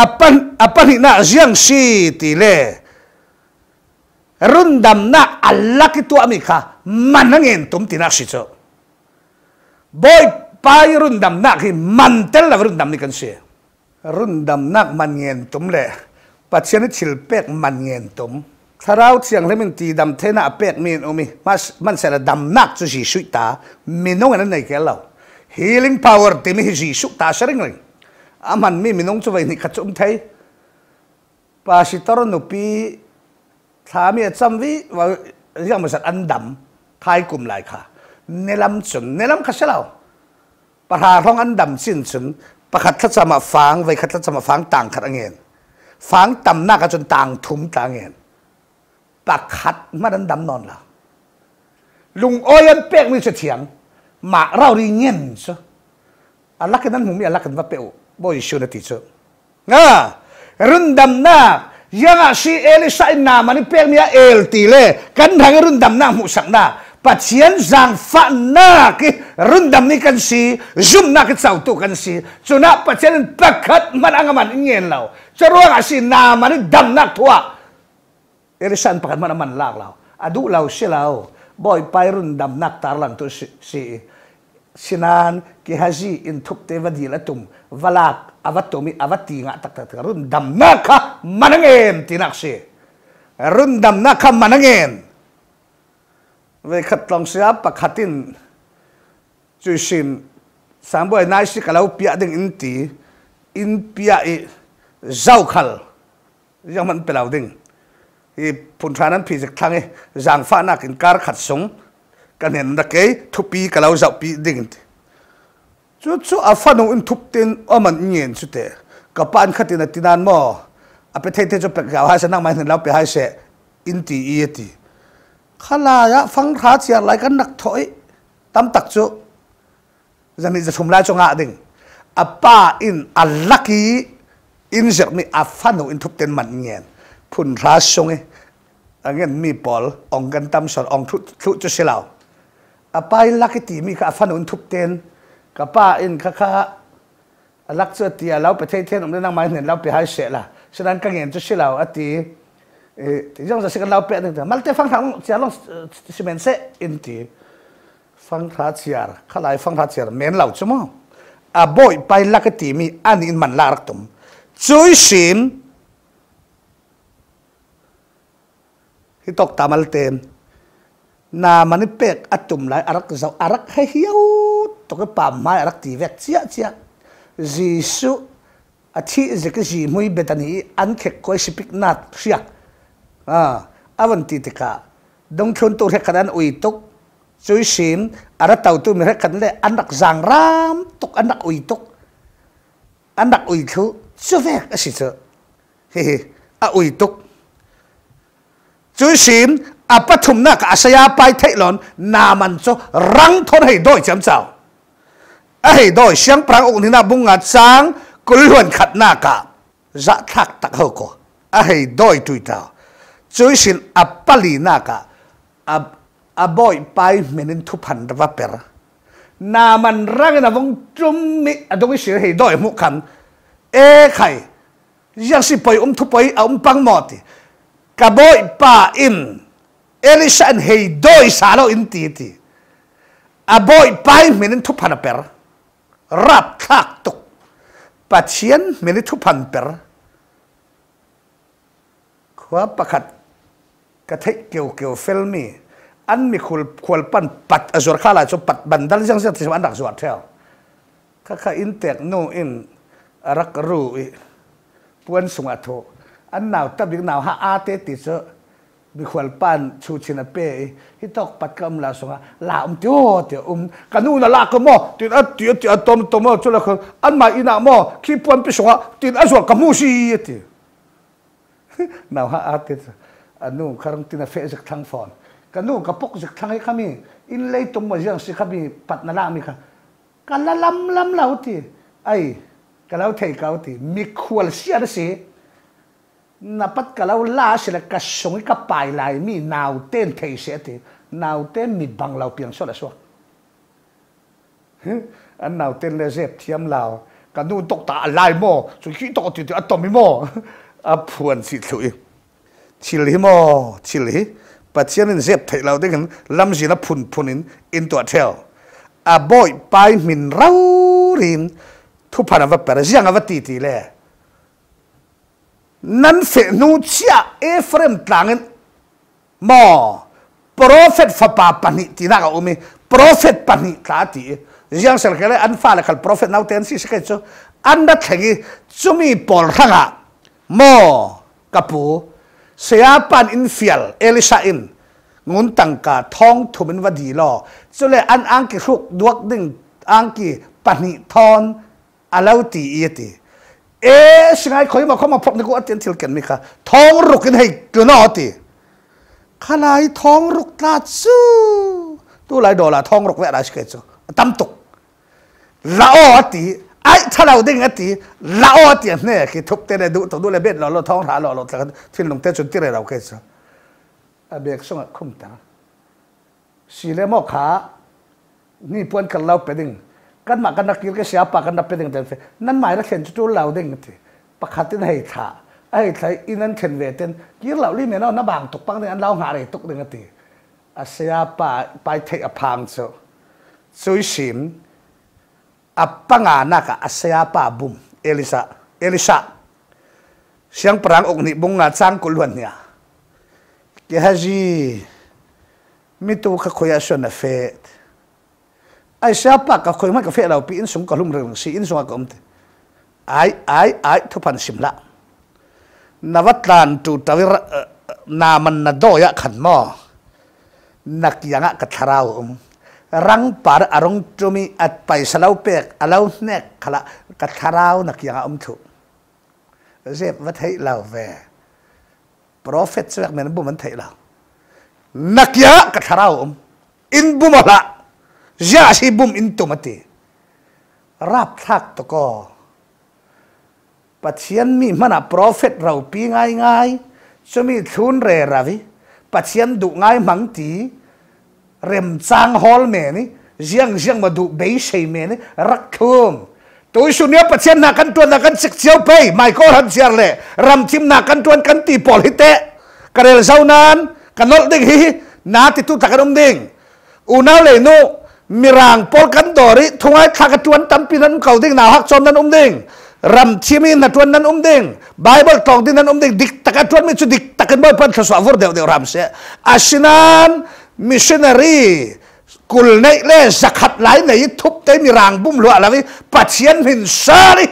S1: อปันอปันนี่น่าเจียงสีตีเล่รุ่นดำน่าอัลลักตัวอเมริกามันนั่งเงินตุมตีนักสิจ๊อบอยไปรุ่นดำน่าคือมันเตลละรุ่นดำนี่กันเสียรุ่นดำนักมันเงินตุมแหลยปัจเจนชิลเป็กมันเงินตุมถ้าเราเชียงเลมินตีดำเทน่าเป็กมีนอมีมันมันเสระดำนักจุจีสุตามีน้องนั้นไหนแกเ้า healing power ที่มีจีสุตาเสริงเลยอามันมีมีน้องจ่ไว้นี่ขจุมไทยภจษิตรนุปีถามีจำวิว่าเรื่องมันสัตอันดำทายกลุ่มหลายค่ะเนลัมนเนลัมขัสเราประหาท้องอันดำสิ้นสุนประคัดทัศมาฟางไว้คัดทัศมาฟางต่างขัดเงินฟางต่ำหน้ากระจนต่างถุมต่างเงินประขัดมาดันดำนอนละลุงอ้อยนเป๊กมีเสถียงหมาเราดีเงี้ยนซะอันลักนั้นผมมีอันลักกันว่าเป๊ะบ่อยชูนติซะนะรุ่นดำหน้ายังอาชีเอลิสาอินนามันเป๊กมีเอลตีเล่กันทางรุ่นดำหน้าหมูสักหน้า pachian zang fa na ki rundam ni kan si zoom na ki sau tu kan si chuna pachian pakhat man angaman ngen lao charo ga si na man dam na thua er san pakhat man man lak lao adu lao si lao boy pai rundam nak tar lang tu si si sinan ki haji in thuk te wadi la tum walak avatomi avati nga tak tak rundam na ka manangem tinak si rundam na ka manangem về khát lòng sẽ bạc khát tin chú xin sáng bữa nay sẽ kalau bia đình in tí in bia ý rau khal yang man pelau đình thì phun thán ăn phi dịch thang ấy giảng pha nạc in car khát sống cái nền đặc cái thu pi kalau giàu pi đình chú chú à pha nông in thục tên ôm ăn nhiên chú thế cả bạn khát tin là tin anh mò à bé thấy thấy chú bé gạo hai sẽ năng mai nên lau bé hai sẽ in tí ý tí ขลายะฟังท้าเสียไหลกันนักถอยตั้มตักจุจะนี่จะชมลาจงอาดิ่งอป้าอินอัลลักีอินเสียมีอัฟันอินทุบเต็นมันเงียนพุ่นราชงเออ้นเงี้ยมีบอลองกันตั้มสอนองทุทุจุเสลาวอป้าอินลักตีมีกับอัฟหันอินทุบเต็นกับป้าอินค่ะค่ะลักเสียตีแล้วประเทศเทนอมเรื่อนั่งไมาเห็นแล้วไปหายเสียละฉะนั้นก็เงียนจุเสลาวอตี yang za sikan laupe ding mal te fang thang chia long simen se in ti fang tha chiar khalai fang tha chiar men lau chumo a à, boy pai cái mi anh in man larak tum chui shin hi ta tamal ten na mani pek atum lai arak zau arak he hiau to ke pam mai arak ti vek chia chia jisu athi zeki ji mui betani an khek koi sipik nat khiak อาวันติดกาดงชนตัวเรขันอุยตุกช่วยชินอาระเต่าตัวมีเรขันเลยอันดักจังรามตุกอันดักอุยตุกอันดักอุยคือช่วยกสิ่งเฮ้ยเฮ้อาอุยตุกช่วยชินอาปฐุมนักอาศัยไปเทลอนนามันจ้อรังทนให้ด้วยจำเจ้าเฮ้ด้วยเสียงพระองค์ที่น่าบุญงัดจังกลืนขัดหน้ากะจะทักตะเฮ้ก็เฮ้ด้วยทุยเจ้าจุยสินอัปปลีนักกะอับอับบอยไปเมนินทุพันวับเปรนามันรักนะวงจุ่มมิอะตรงนี้เสให้ด้อยมุกันเอ้ไข่ยังสิไปอุ้มทุไปอุ้มปังมอติกับบอยป้าอินเอลิสันให้ด้อยสารอินตีทีอบอยไปเมนินทุพันเปรรับคักตุกปัจเจียนเมนินทุพันเปรความประคัตกระเทเกี่ยวเกี่ยวเฟลมีอันมีคุณควรปั้นปัดอสุรข้าลายจปัดบันดัลยังเสียที่มันดักสวดเท่าข้าข้าอินเตกโนอินรักรู้อีปวนสุงอัตโตอันหนาวตับยิ่งหนาวฮะอาเตติเซมีควรปั้นชูชินาเป้ฮิตอกปัดกำลาสงะลาอมเตียวเตียวอมกันูนลากมอติดอัตติอัตติอัตตมตมอจุลคนอันมาอินามอขี้ปวนไปสงะติดอัสวกมูซีเตียวหนาวฮะอาเตติอันนู้นครั้งที่น่าเฟะสักทั้งฟอนกันนู้นกับพกสักทั้งให้ข้ามีอินเลยตรงมาเสียงสิข้ามีปัดนาลามีค่ะกันละลำลำเหล่าที่ไอ้กันแล้วเทกเอาทีมีควอลเสียสินับปัดกันแล้วลาสิละกระสงกับปลายลายมีนาวเต้นเทเสียที่นาวเต้นมีบังเราเพียงส่วนละส่วนอันนาวเต้นเลยเสียเทียมเรากันนู้นตกตาลายโม่สุดขีตกติดอัตตมิโม่อ่ะพวนสิลุย chill hi mo chill hi pathian in zep thei lo ding in lam jina phun phun in in to thel a boy pai min rau rin thu phana va per jiang va ti ti le nan fe nu chia efrem tlangen mo prophet fa pa pani ti na ga umi prophet pani tla ti jiang sel kale an fa la kal prophet nau ten si se ke cho an da thegi chumi pol hanga mo kapu สียปันอินเฟลเอลิซาอินงุนตังกาท้องถุมินวดีลอจุเลอันอังกิสุกดวกดึงอังกิปันิทอนอาลาตีเอติเอสไงคอยมาเข้ามาพบในกุอัติยันทิลกันมิคาท้องรุกกนให้กินอติขลายท้องรุกตาซูตัวไรดอลาท้องรุกเวะไสเกจตั้มตุกลาอตีไอ้ถ้าเราดิ้งอตีลาอดอย่งนียคือทุกเตนดูตัวดูเลยเบ็ดเราเราท้องหาเราเราที่ลงเตจชนที่เราเคยสอนเบยกส่งคุ้มตาสีเลมอขานี่พวนกันเราไปดิ้งกันมากันนักกิฬกเสียปากกันนักไปดิ้งแต่นั่นหมายถึงเห็นจุดเราดิ้งตีประคติที่ไหนถ่าไอ้ใครอินันเข็นเวทนยิ่งเราลีเมนเอาหน้าบางตกปังในอันเราหาอะไรตกดิึ่งตีอาเสียป่าไปเทอพังโซสุยสิม apanga naka asya pa bum Elisa Elisa siang perang ok ni bunga chang niya ke mitu ka khoya shon fe ai sya pa ka khoy ma ka fe lau pin in sung ka si in sung ka ai ai ai tu pan simla nawatlan tu tawir eh, eh, naman na doya khan mo nakyanga katharau um รังปาร์อรงจุมีอัดไปสลาวเปกอาลาวเนกขละกัดคาราวนักยังอุ้มถูกเจ็บวัดให้เราเวแวปรเฟตสักเมนบุมันไทยลาวนักยากัดคาราวอุ้มอินบุมละยาชิบุมอินตุมติรับทักตะกอปัจเจียนมีมันอ่ะโปรเฟตเราปีง่ายง่ายจะมีทุนเรราวิปัจเจียนดุง่ายมั่งที rem chang hol me ni jiang jiang madu be shei me ni rak khum to isu ne pa chen na kan tuan na kan sik chiao pai mai ko han siar le ram chim na kan tuan kan ti pol hi te karel zau nan kanol ding hi na ti tu takar um ding una le no mirang pol kan dori thungai thak tuan tam pi nan kau ding na hak chon nan um ding ram chimi na tuan nan um ding bible tok ding nan um ding dik takar tuan mi chu dik takan bo pan khaswa vor deu deu ram se asinan มิชชันนารีกุลในเล่สักขัดไหลในทุบเตมีรางบุ้มหลวอะไรปัจเจียนหินซาลิ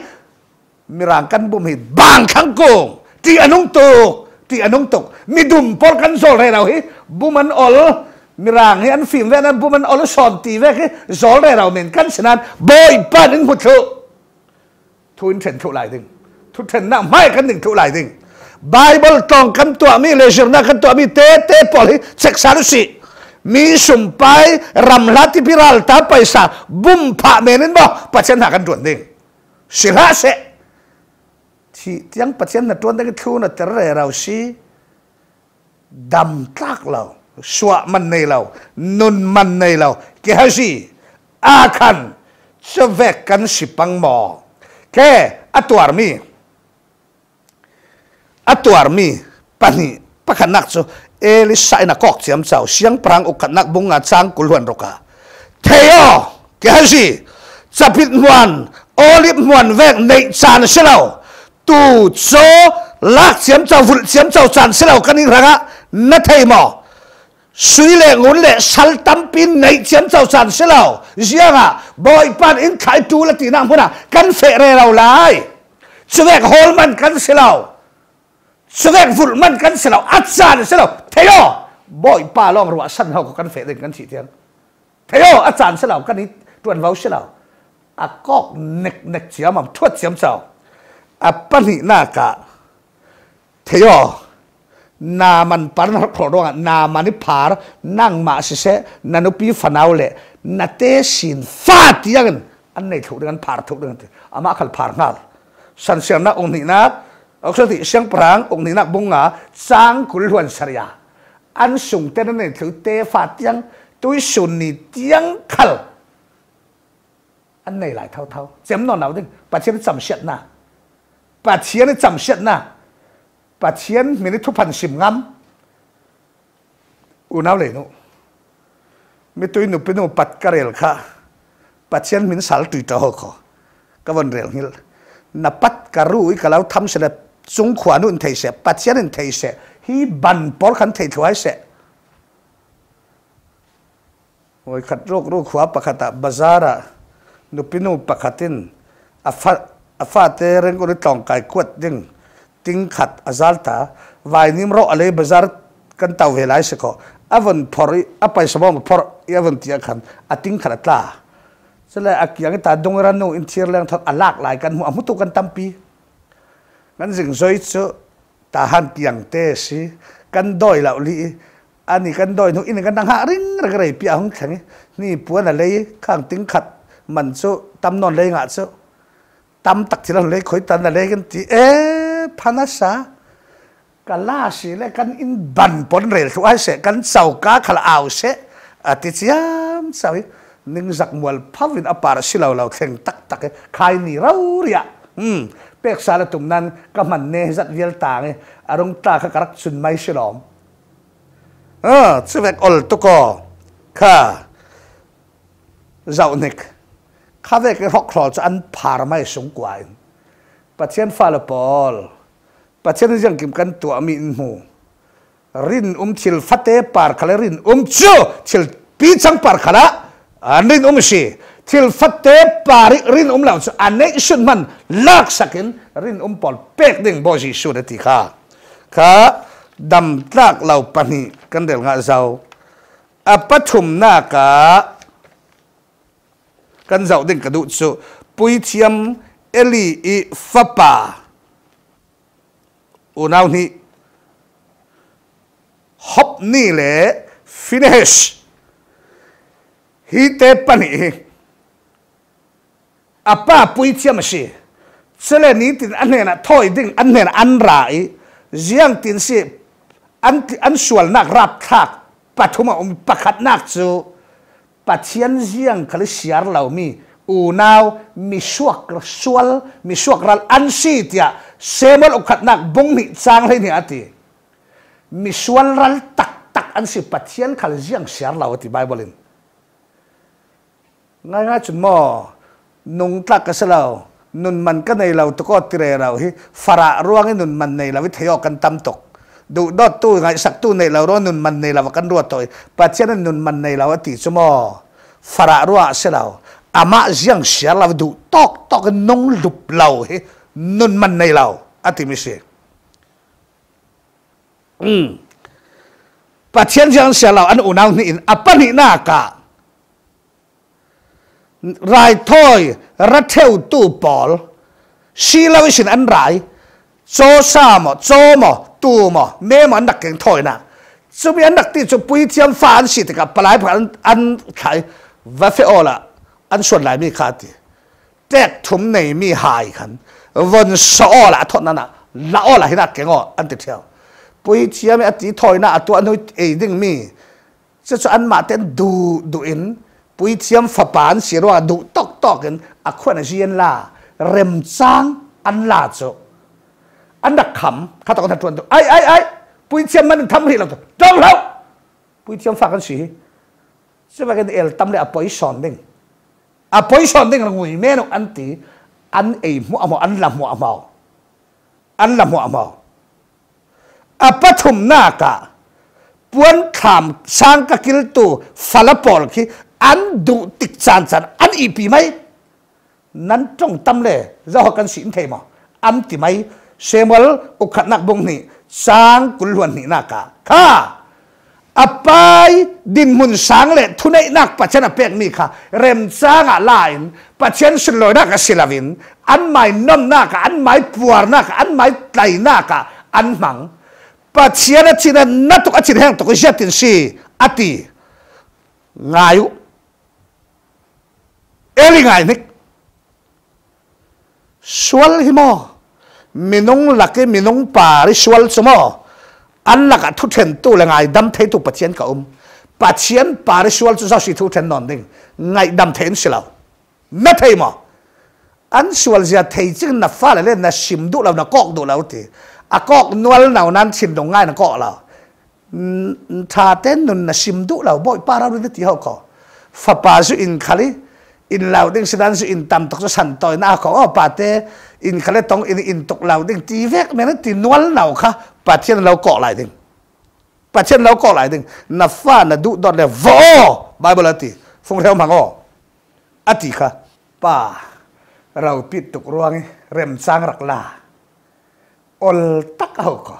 S1: มีรางกันบุ้มหินบางขังกง ที่อนุงตกที่อนุงตกมีดุมปอลกันโซลให้เราฮิบุมันอลมีรางให้อันฟิลมแว่นั้นบุมันอลสอนตีแว่คืโซลให้เราเหม็นกันฉะนั้นบอยป้าหนึ่งหุ่นเุทุนเทนทุหลายดึงทุนเทนน่าไม่กันหนึ่งทุหลายดึงไบเบิลตองกันตัวมีเลเซอร์นะกันตัวมีเตเตปอลิเซ็กซารุสี mi sumpai ramlati piral ta paisa bum pa menen bo pachen ha kan tuan ding sila se ti tiang pachen na tuan ding thu na ter re rau si dam tak lau swa man nei lau nun man nei lau ke ha si a khan chwe kan sipang mo ke atuar mi atuar mi pani pakhanak cho so. eli sai na kok chiam chau siang prang ukat nak bunga chang kulwan roka theo kehaji sapit muan olip muan vek nei chan selo tu cho lak siam chau vul siam chau chan selo kaning ranga na thei mo suy lệ ngốn lệ sal tam pin nấy siam sầu sản sẽ ziang riêng boi pan in khai tu la tỷ năng hơn à căn phệ rè lầu lại sự việc hôn man căn sẽ lầu สดกนฟุลมันกันเสลาอัศานเสลาเทียบ่อยป้าลองรัวสันเขากันเฟดกันสีเทียงเทียอัศา์เสลากันนี้ตรวนเว้าเสลาอากอกเน็กเน็กเสียมันทวดเสียมเสาอปันหินากะเทียนามันปานรักรองนามัน่พารนั่งมาเสเสนันุปีฟนาวเลนตเตสินฟาดยังอันไหนถูกดังพารถูกดังอามาขัลพารนัลสันเสียงนะองค์นี้นะอกสติเสียงปรางองค์นี้นักบงอาะจางกุลวนสริยาอันสูงเต้นนี่ถือเตฟาดยังตุยสุนีเตียงขลอันไหนหลายเท่าเท่าเจ็มนอนเอาดิปัจเจียนจำเสียนะปัจเจียนจำเสียนะปัจเจียนมีนิทุพันสิมงามอุณาเลยนุมีตุยนุเป็นนุปัดกระเรลค่ะปัจเจียนมีนสาลตุยตะหกก็วันเรลหิลนับปัดกระรู้อีกแล้วทำเสร็จจงขวานุนเทเสปัจเจนนเทเสฮีบันปอขันเทถวายเสโอ้ยขัดโรคโรคขวาปะขัดบาซาระนุปินุปะขัดินอาฟาอาฟาเตเรงกุลิตองกายกวดยิงติงขัดอาซาลตาวายนิมโรอะไรบาซาร์กันเต่าเวลาสกออวันพอร์อไปสมองพอรเอวันทตียขันอติงขัดตาสลายอักยังตาดงรันนูอินเทียร์แรงทัดอลากหลายกันหัวมุตุกันตั้มปีงั้นสิ่งสวยสุดตาหันเกียงเตสิกันดอยเหล่าลีอันนี้กันดอยนุกอินกันนั่งหาริงอะไรเปียของข็นนี่ปวนอะไรข้างติ้งขัดมันสุตำนอนเลยงะสุตำตักทีละเลยคอยตันอะไรกันทีเอ๊พันษากันล่าสิเลยกันอินบันปนเรลทุกไอเสกันเสากาขลาวเสอาทิตย์ยามสาวินิ่งจักมวลพาวินอปาร์สิเราเราเข่งตักตักใครนี่เราเรียอืมเป็กสารตุ่มนั้นก็มันเนสักเวียลต่างออารมณ์ตาขกรักสุนไม่ฉลอมเออซึ่งเอกอลตุกอค่ะเจ้านิกข้าเวกรอกคลอจะอันพาไม่สงกวนปัจเจียนฟาลปอลปัจเจียนยังกิมกันตัวมีนหูรินอุ้มชิลฟัตเตปาร์คลรินอุ้มชูชิลปีจังปาร์คละอันรินอุ้มชี til fatte pari rin om lao annexion man lak sakin rin om pol pek ding boji su de ti kha kha dam tak lau pani kandel nga zau a pathum na ka kan zau ding ka du chu pui thiam eli i fapa unau ni hop ni le finish hi te pani อาป้าปุยเชียมเสียเชลนี้ติดอันเนี่ยนะทอยดิ่งอันเนี่ยอันรายเสียงตินสียอันอันส่วนนักรับทักปัทุมาอมปักหัดนักจูปัจเจียนเสียงคลิเสียร์เหล่ามีอูนาวมีสวกรสวลมีสวกรัลอันสีเตียเซมอลอกัดนักบงนีจางเลยเนี่ยทีมีสวลรัลตักตักอันสิปัจเจียนคลิเสียงเสียร์เหล่าที่ไบเบิลนง่ายๆจุดมอ nung tak kasalaw nun man ka na ilaw to ko tireraw hi fara ruang nun man na ilaw itayo kan tamtok du dot tu ngai sak tu na ilaw ro nun man na ilaw kan ruwa to patyan nun man na ilaw ti sumo fara ruwa selaw ama jiang sia law du tok tok nung dup law hi nun man na ilaw ati misi mm patyan jiang sia law an unaw ni apa ni na ka รายถ้อยรัเทวตูปอลชีเลวิชินอันไรโจซามอโจมอตูมอเมมันนักเก่งถอยนะสุบีอันนักที่จะปุยเทียมฟานสิตกับปลายผันอันไขวัฟเฟอละอันส่วนไหนมีขาดแตกถุมในมีหายขันวันสอละทอนั่นนะละอละทห่นักเก่งออันติดเทียวปุยเทียมอันที่ถอยนะตัวอันนู้เองดึงมีจะอันมาเต้นดูดูอินปุยเทียมฝปานเสียว่าดุตอกตอกกันอักขวนเจียนลาเร็มจางอันลาจอันดักขำข้าตอกทัดชวนตัวไอ้ไอ้ไอ้ปุยเทียมมันทำผิดเราตัวจงเราปุยเทียมฝากกันสีจะไปกันเอลตั้มเลยอปอยสอนดิ่งอปอยสอนดิ่งเราหงุยแม่นอันตีอันเอ๋มัวมัวอันละมัวมัวอันละมัวมัวอปทุมนากะปวนขามสร้างกกิลตูฟลปอลคี an đủ tik chan chan an i bị mấy nan trong tâm à. À lệ le ra ho kan mà thema am mấy mai semal u khat nak bong ni sang kul luan ni na ka kha apai din mun sang le thunai nak pa chana pek mi kha rem changa lain pa chen sin loi nak silavin an mai nom nak an à, mai puar nak an mai tlai nak an mang pa chiana china natuk achin hang to ko jatin si ati ngayu eli à à ngai nek sual hi mo minung laki minung pari sual sumo an laka thu then tu le ngai dam thei tu pachian ka um pachian pari sual chu sa si thu then non ding ngai dam then silau na thei mo an sual zia thei ching na fa le na sim du la na kok du lau ti a kok nual nau nan sim dong ngai na kok la tha ten nun na sim du lau boi para ru ti ho ko fa pa zu in khali in lau ding sidan su in tam tok san toy na ko o oh, pa te in khale tong in in tok lao ding ti vek men ti nual nau kha pa chen lao ko lai ding pa chen lao ko lai ding na fa na du dot le vo bible ati phung reo mang o ati kha pa rau pit tuk ruang rem sang rak la ol tak ho ko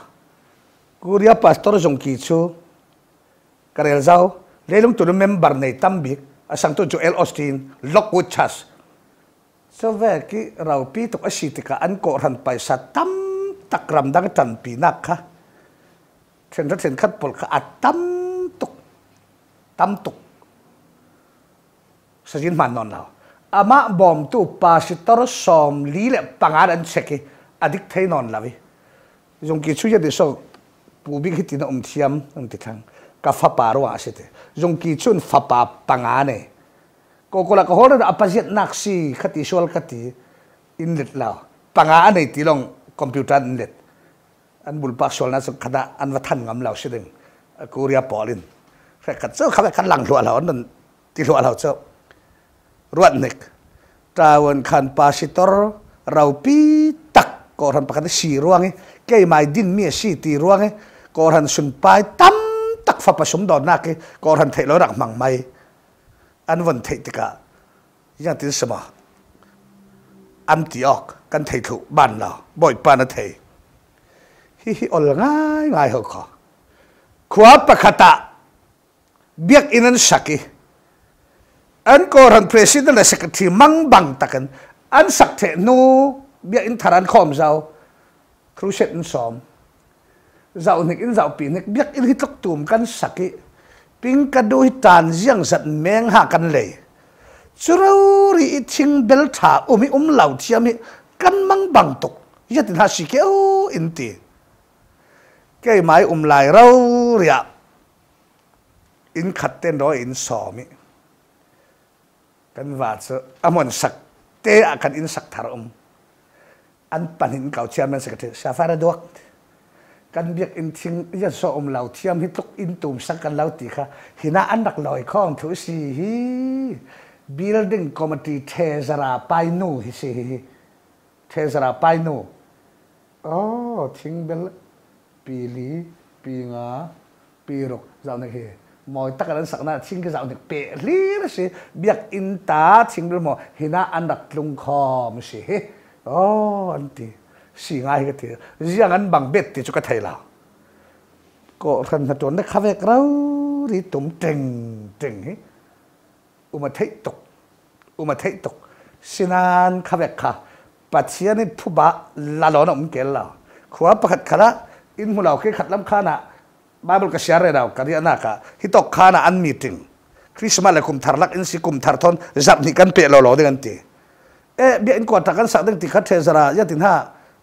S1: kuria pastor jong ki chu karel zau lelung tu member nei tambik À, sang santo Joel Austin Lockwood Church so ve ki rau pi tok Tika an ko ran pai sa tam takram dang tan pi nak kha then ra then khat pol kha atam tuk tam tuk sa jin man non lao ama bom tu pasitor som li le pangar an cheki adik thei non lawi jong ki chu ya de so pu bi khitina um thiam ang ti thang กับฟ้าป่ารัวสิเตจงกีชุนฟ้าป่าปังอันเน่ก็คนละก็หัวเรื่องอพยพนักสีขัดที่ชวลขัดที่อินเล็ตแล้วปังอันเน่ที่ลงคอมพิวเตอร์อินเล็ตอันบุลปักชวลนั้นสุขณะอันวัฒนงามเราสิเดงกูเรียปอลินแค่ขัดเจ้าขับขันหลังรัวเรานั่นที่รัวเราเจ้ารวดเนกตาวันขันปาสิตอร์เราปีตักกอรันประกันสีร่วงไงแก่ไม่ดินเมีสีตีร่วงไอรันสุนปตั้ม tak fa pasum don na ke kor han thelo rak mang mai an van thei tika yang tin sama am ti ok kan thei thu ban la boy pa na thei hi hi ol ngai ngai ho kho khwa pakhata biak inan saki an ko ran president la secretary mang bang takan anh sak the nu biết in tharan khom zau cruciate in som zau nik in zau pi nik biak in hi tlok tum kan saki ping ka du hi tan jiang zat meng ha kan lei churau ri i thing bel tha umi um lau thiami kan mang bang tok yatin ha si ke o in ti ke mai um lai rau ria in khat ten ro in so mi kan va chu amon sak te akan in sak thar um an panin kau chairman secretary safara duak กันเบียกอินทิงยันโซอมเหล่าเทียมฮิตุกอินตุมสักกันเหล่าตีค่ะหินาอันดักลอยข้องทุสีฮี building committee เทสราไปนูฮิสีเทสราไปนูโอ้ทิ้งเบลปีลีปีงาปีรกเจ้าหน้าที่มอยตักกันสักนาทิ้งก็เจ้าหน้าเปรีละสิเบียกอินตาทิ้งเบลมอหินาอันดักลุงคอมสิโอ้อันที่สีง่ายก็เถอะอย่างนั้นบางเบ็ดที่จุกไทยลาก็ขันจนได้ข้าวเอกเราดีตุ่มเต็งเต็งฮอุมาเทตกอุมาเทตกสินานข้าวเอกคปัจเจียนีุ่บะลาลอนอุ้มเกลลาขวบประคัดขระอินมุลาวเคขัดลำขานะบาบุลกษัตริย์เราการีอนักะฮิตกขานะอันมีติงคริสต์มาเลคุมทารลักอินสิคุมทารทอนจับนิกันเปรลอลอเดกันตีเอ๊ะเบี้ยอินกวาดตะกันสักเดึงติขัดเทซรายาตินห้า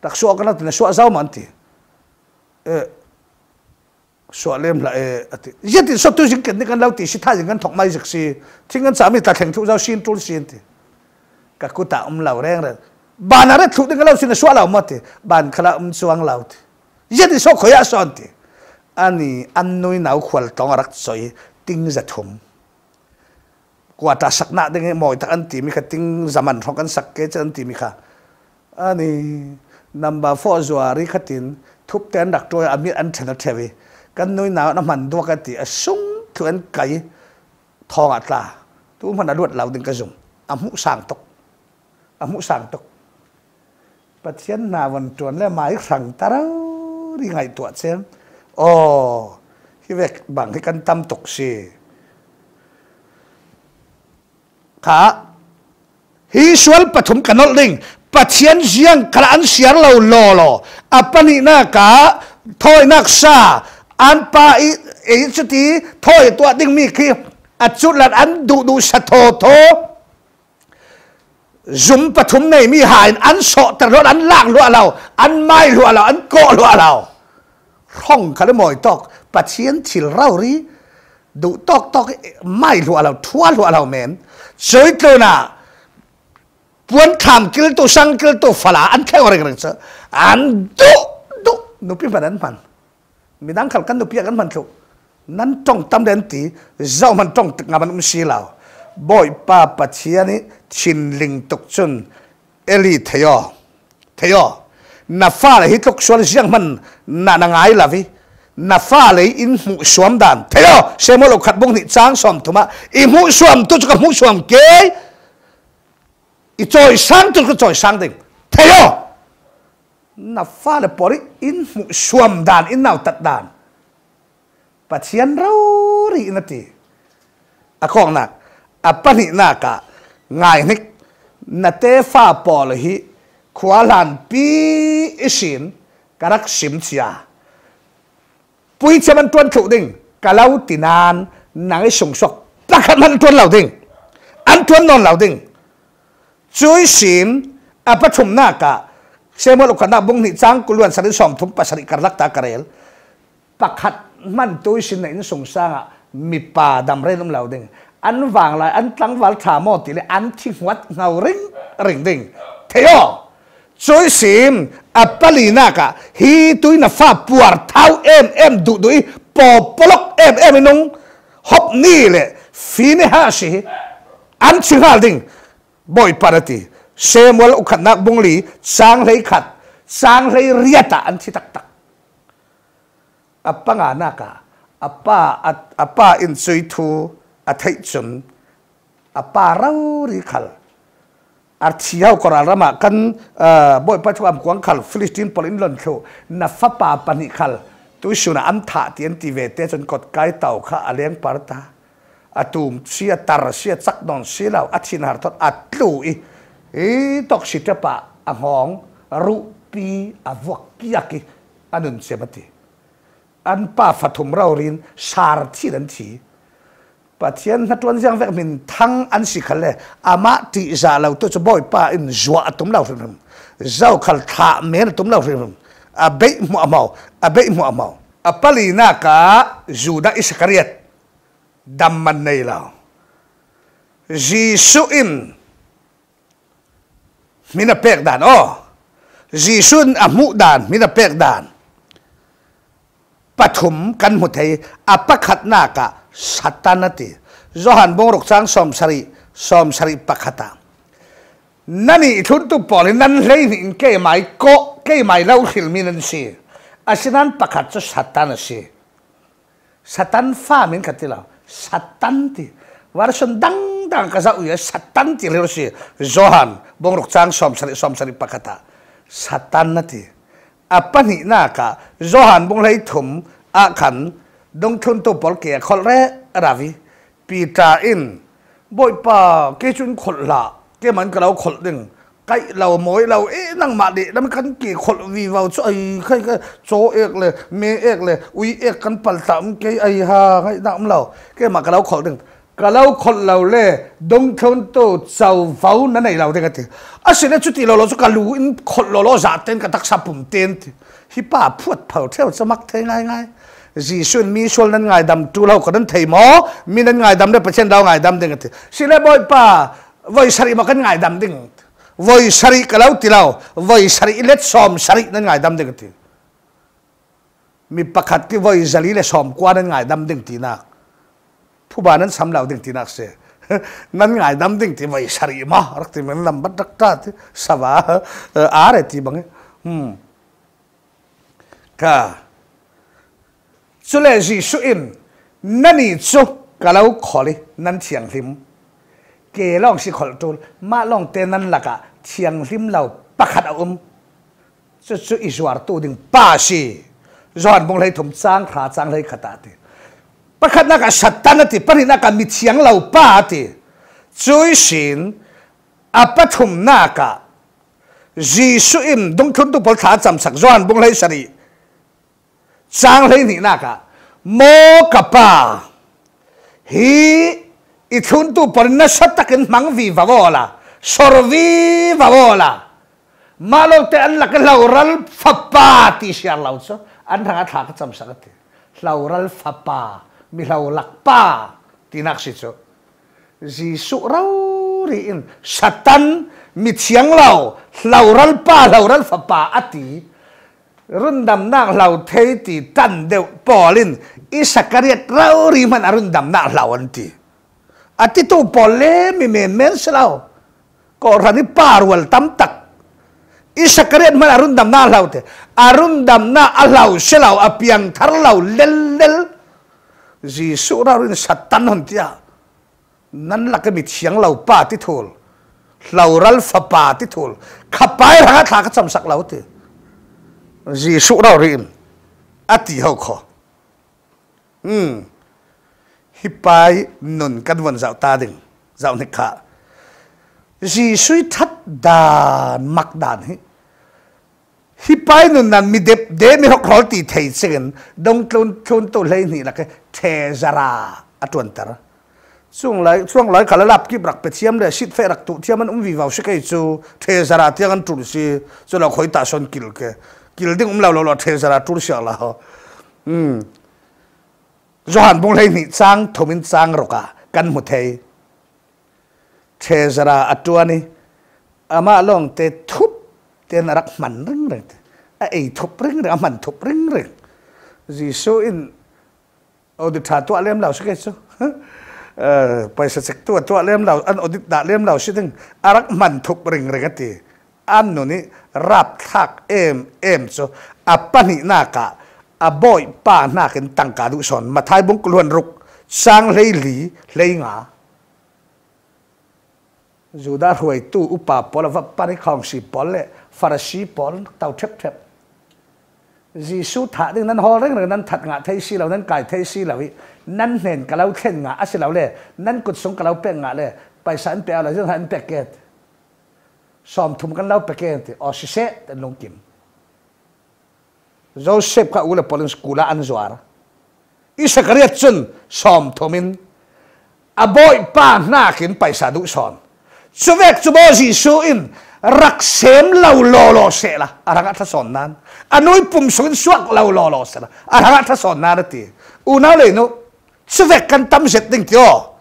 S1: tak suak kana tena suak zau man ti e eh, suak lem la e ati yeti so tu jing ken ni kan lau ti si tha jing kan thok mai jik si thing kan chami ta theng thu zau sin tul sin ti ka ku ta um lau reng re ban ara thu ni kan lau sin suak lau ma ti ban khala um suang lau ti yeti so khoya son ti ani an nui nau khwal tong rak soi ting za thum qua ta sắc nạ đến mọi thằng ăn tì mi khát tiếng zaman không ăn sắc cái chân tì mi khát anh number four zuari khatin thup ten dak toy ami an thena thewi kan noi na na man do ka ti asung thu an kai thong atla tu man alut lau ding ka zum amu sang tok amu sang tok pathian na wan tuan le mai rang tarau ri ngai tua chen oh hi vek bang hi kan tam tok si kha hi sual pathum kanol ling ปัจเจียนเสียงะอันเสียงเราลลโลอัปนินากาถอยนักซาอันปาอีอีสตีถอยตัวดิ้งมีคีอัจุลัดอันดูดูสะโทโทจุมปฐุมในมีหายอันโสตรดอันล่างลัวเราอันไม่ลัวเราอันโกลัวเราห้องขันมอยตอกปัจเจียนฉิลเรารีดูตอกตอกไม่ลัวเราทั่วลัวเราเหม็นสวยตกิน่ะ buôn tham kil tu sang kil tu phala an thai orang orang sa an du du nupi badan pan midang khal kan nupi kan man kau nan tong tam den ti zau man tong tik ngaban um si lao boy pa pa chia ni chin ling tục chun eli theo theo na pha lấy hi tuk sual jiang man na na ai la vi na pha lấy in mu suam dan thayo se mo khát bông bong ni chang som thuma i mu suam tu chu ka mu suam ke 一อิน是再生的，睇哦，那花的玻璃因酸蛋因闹特蛋，把钱捞里จ地，啊讲那啊不你那个爱นาทีอะควาลันปีอิสินกรักสิมเชียปุยเชมันตวนถูกดิ่งกะเล่าตินานนางไอสงสกประขันมันตวนเหล่าดิ่งอันตวนนอนเหล่าดิ่งช่วยสินอาปรชุมหน้ากะเซมอลกคนาบุงนิจังกลวนสริสอมทุมปัสริกรลักตากรเรลปักขัดมันตุวสินในสงสางมีป่าดำเร่องเหล่าดึงอันวางลายอันตั้งวัลถามอติเลยอันทิ้งวัดเงาริงริงดึงเทียวช่วยสิมอาปลีนากะฮีตุยนฟ้าปวดเท้าเอ็มเอ็มดุดุยปอบปลอกเอ็มเอ็มนุ่งฮอบนี่เลยฟีนีฮาสิอันชิงหาดิ่ง boy parati Samuel ukhanak bungli sang lei khat sang lei riata an thi tak tak apa nga naka apa at, apa in sui thu athai chun apa rau ri khal ar thiau koral rama kan boy pa chu am kwang khal philistine polin lon thu na fa pa pani khal tu shuna an tha tien ti ve te chon kot kai tau kha aleng parta atum sia tar sia chak don si lao a thin har thot at lu i e tok si te pa ahong ru pi a vok kia ki anun se mati an pa fathum rao rin sar thi dan thi pa thian na tuan jang vek min thang an si khale ama ti za lao to cho boy pa in zwa atum lao rin zau khal tha mer tum lao rin a be mu amao a be mu amao a pali na ka juda iskariat ดัมมันในเราจีสุอินมินาเปกดานโอจีสุนอะมุดานมินาเปกดานปฐุมกันมุทัยอัปขัดนากะสัตตานติโจฮันบงรุกสังสอมสรีสอมสรีปักขตานั่นอีทุนตุปอลินั่นเลยนินเกไมโกเกไมเล่าขิลมินันซีอาชินันปักขัดจะสัตตานซีสัตตานฟ้ามินกติลา satanti warson dang dang kasau ya satanti lirusi johan ya. bong rukcang som sari som sari pakata satan nati apa ni naka johan bong lai thum akan dong thun to pol ke khol re ravi pita in boy pa ke chun khol la ke man kalau khol ding cái lầu mỗi lầu ấy năng mà để đâm khăn kỳ khổ vì vào chỗ ấy cái cái chỗ ếc lệ mẹ ếc lệ uy ếc khăn bật tạm cái ấy ha cái tạm lầu cái mà cái lầu khổ đừng cái lầu khổ lầu lệ đông thôn tổ sầu pháo nãy này lầu thế cái thứ à xin lỗi chút thì lầu lầu cái lũ in khổ lầu lầu giả tên cái tắc sập bùm tên thì hi ba phut phẩu theo sao mắc thế ngay ngay gì xuyên mi xuyên nên ngài đầm tu lâu có đến thầy mó mi nên ngài đầm đấy phải trên đâu ngài đầm đấy cái thứ xin lỗi bồi ba vậy sao mà cái ngài đầm đấy วัยสริกแล้วติลาววัยสริเล็ดซอมสรินั่นไงดำเด็กทีมีประคต่วัยสริเล็ดซอมกว่านั่นไงดำเด็กทีนักผู้บ้านนั้นสำเร็จเด็กทีนักเสียนั่นไงดำเด็กทีวัยสริมารักที่มันลำบัดรักตาที่สบายอาเรตีบังเงี้ยค่ะสุเลจีสุอินนั่นนี่จุกแล้วขอเลยนั่นเฉียงทิมเกล่องสิขอตูมาล่องเตนันละกะเชียงริมเราปักขัดเอาอมสุดสุดอิสวรตูดึงป้าสิย้อนมงเลยถมจ้างขาจ้างเลยขตาติปักขัดนักสัตตานติปนินักมิเชียงเราป้าติจุยสินอาปฐุมนากะจีสุอิมดงทุนตุปลขาจำสักย้อนมงเลยสิจ้างเลยนี่นากะโมกับป้าฮี i thun tu por na sa ta kin mang vi va vola sor vi va vola malo te an la kala ural fa pa ti si ar lau so an ra ka thak cham sa ka ti la ural fa pa mi la ulak pa ti nak si so zi su rau ri in satan mi chiang lau la ural pa la ural fa pa ati rundam nak lau thei ti tan de polin isakariat rauri man arundam nak lawan ti. อาทิตย์ปอลเล่มีเมนเมนสลาวก็รันนี่ปาร์วัลตัมตักอิสักเรียนมาอารุณดัมน้าลาวเถอะอารุณดัมน้าลาวสลาวอภิยังทาร์ลาวเลลเลลจีสุรารุณสัตตานันทิยานั่นลักมิเชียงลาวปาติทูลลาวรัลฟะปาติทูลขับไปร่างทากัดสำสักลาวเถอะจสุรารุณอาทิฮอกอืม hipai nun kan wan zau ta ding zau ni kha ji sui that da mak dan hi hipai nun nan mi dep de mi hok hol ti thei chen dong tlun chun to lei ni e, la ke the zara atun tar chung lai chung lai khala lap ki brak pe chiam le sit fe rak tu chiam an um vi vào se kai chu the zara ti an tur si chu la khoi ta son kil ke kil ding um la lo lo the zara tur sha la ho 嗯。Mm. Johan bung lei ni chang thomin chang roka kan mu thei the zara atuani ama long te thup ten rak man ring ring a ei thup ring ring a man thup ring ring jisu in audit tha tu alem lau suke so ờ, paisa chek tu tu alem lau an audit da lem lau siding arak man thup ring ring ati an nu ni rap thak em em so apani na ka อาบอยป้าหน้ากันตั้งกาดุสอนมาทายบุงกลวนรุกสร้างเลยหลีเลยงาจูดารวยตู้อุปาปอลวัปริคองสีปอลเลฟาร์ซีปอลเต่าเทปเทปยิสุถัดนั้นฮอเรืองนั้นถัดงาเทสีเหล่านั้นกายเทสีเหล่านี้นั้นเห็นกะเราเข่นงาอาศัยเราเลยนั้นกุดสงกะเราเป็นงาเลยไปสันเปียอะไรเรื่สันเปียเกตสอมทุ่มกันเราเปียเกตออสิเซตลงกิน Joseph ka ula polin skula an zuara. Isa kariya chun som thomin. Aboy pa nakin paisa du son. Chuvek chubo jisu in rak sem lau lolo se la. Arang atla son nan. Anoy pum suin suak lau lolo se la. Arang atla son nan ti. Una le no. Chuvek kan tam set ding ti o.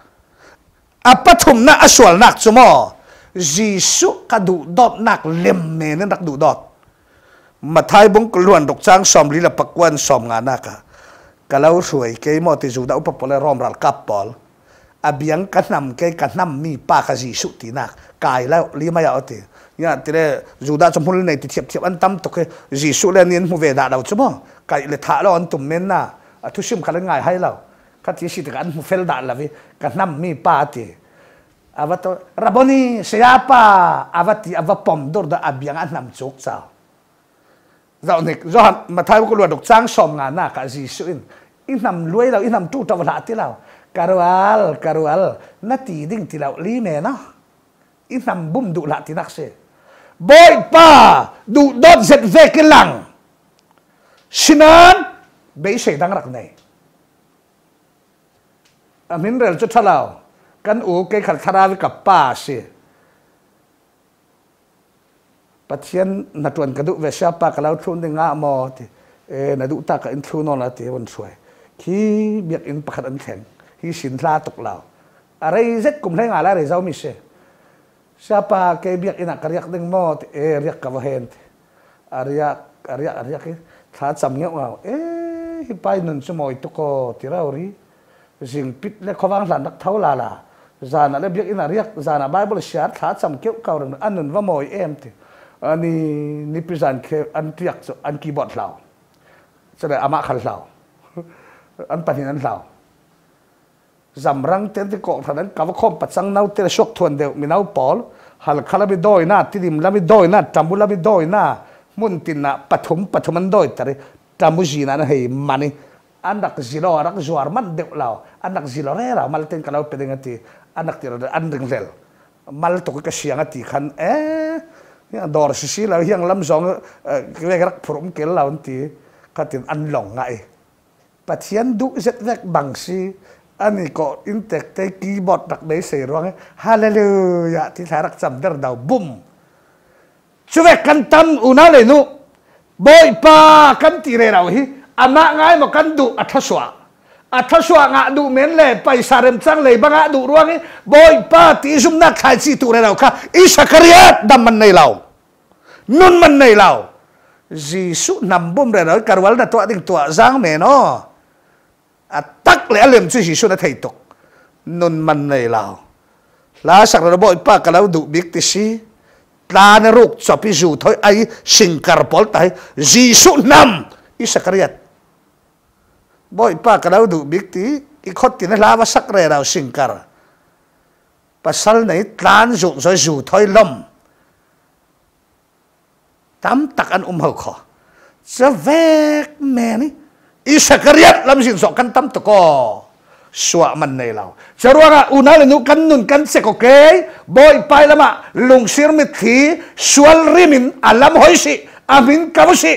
S1: Apa thum na aswal nak chumo. Jisu ka du dot nak lem me nen rak du dot. Mà mathai bong kluan dok chang som lila pakwan som nga na ka kalau suai ke mo ti juda upa pole rom ral kapol abiang kanam ke năm mi pa ka ji su ti na kai la lima ya oti ya tire juda chomul nei ti thiap thiap an tam to ke ji su le nin mu ve da dau chomo kai le tha lo an tum men na a thu sim khala ngai hai lo ka ti si ka an mu fel da la vi kanam mi pa ti avato raboni siapa avati avapom dor da abiang an nam chok chao zawnik zohan mathai ko lo dok chang som nga na ka ji suin inam luai lo inam tu ta wala ti lao karwal karwal na ti ding ti lao li me na inam bum du la ti nak se boy pa du dot zet ve ke lang sinan be se dang rak nei amin rel chu thalao kan u ke khal thara vi ka pa se pathian na tuan ka du ve sha pa ka lau thun de nga mo ti e na du ta ka in thu no la ti won chuai khi biak in pakhat an theng hi sin la tok lao a rei zet kum lai nga la rei zau mi se sha pa ke biak ina ka riak ding mo ti e riak ka hen ti a riak a riak a riak tha cham ngeu ngau e hi pai nun chu moi to ko ti rau ri jing pit le khowang lan dak thau la la zana le biak ina riak zana bible shar tha cham keu kaurang anun va moi em ti อันนี้นิพิสันเคอันเทียกอันกีบอร์ดเราแสดงอามาขันเราอันปัินันเราจำรังเต็นที่กอกท่านั้นกับข้อมปัดสังเนาเตะชกทวนเดียวมีเนาปอลหัลคาลบิดอยนาที่ดิมลาบิดอยนาจามุลาบิดอยนามุนตินะปฐมปฐมันดอยแต่จามุจีนั้นให้มันนี่อันดักจิโรอัักจวารมันเดียวเราอันดักจิโรเร่เรามาเต็นกับเราเป็นยังไงที่อันดักที่เราอันดึงเซลมาเต็นกับเสียงกันที่ขันเอ๊ยังดอร์ซิซีแล้วยังลำสองเรียกรักพร้อมเกลเราทีก็ถึงอันหลงไงปัจเจียนดุเจ็ดแรกบังซีอันนี้ก็อินเตกเตคีย์บอร์ดตักได้เสียร้องฮาเลลูยาที่ทารักจำเดอร์ดาวบุ้มช่วยกันตั้มอุณาเลยนุบอยปากันตีเรเราฮีอามาง่ายมากันดุอัทสวะ à thà xóa ngã đủ mến lệ bài xà rem trăng lệ bằng ngã đủ ruộng ấy bôi ba tí zoom nát khai chi tụ này nào kha isa kariat đam mình này lâu, nun mình này lão Jesus nằm bom rồi đó carwal đã tọa định tọa giang mẹ nó à tắc lẽ lem chứ Jesus đã thấy tục nun mình này lâu, lá sạc rồi bôi ba cái lão đủ biết tí xí ta nên ruột cho pi dù thôi ai sinh carpol tay Jesus nằm isa kariat boy pa ka lo du big ti i khot tin la ba sak re rao sing kar pasal nei tlan zu zo zu thoi lom tam tak an um ho kho cha vek me ni i sakariat lam sin so kan tam to ko suwa man nei lao charwa una le nu kan nun kan se ko ke boy pai lama lung sir mi thi sual rimin alam hoi si amin kamu si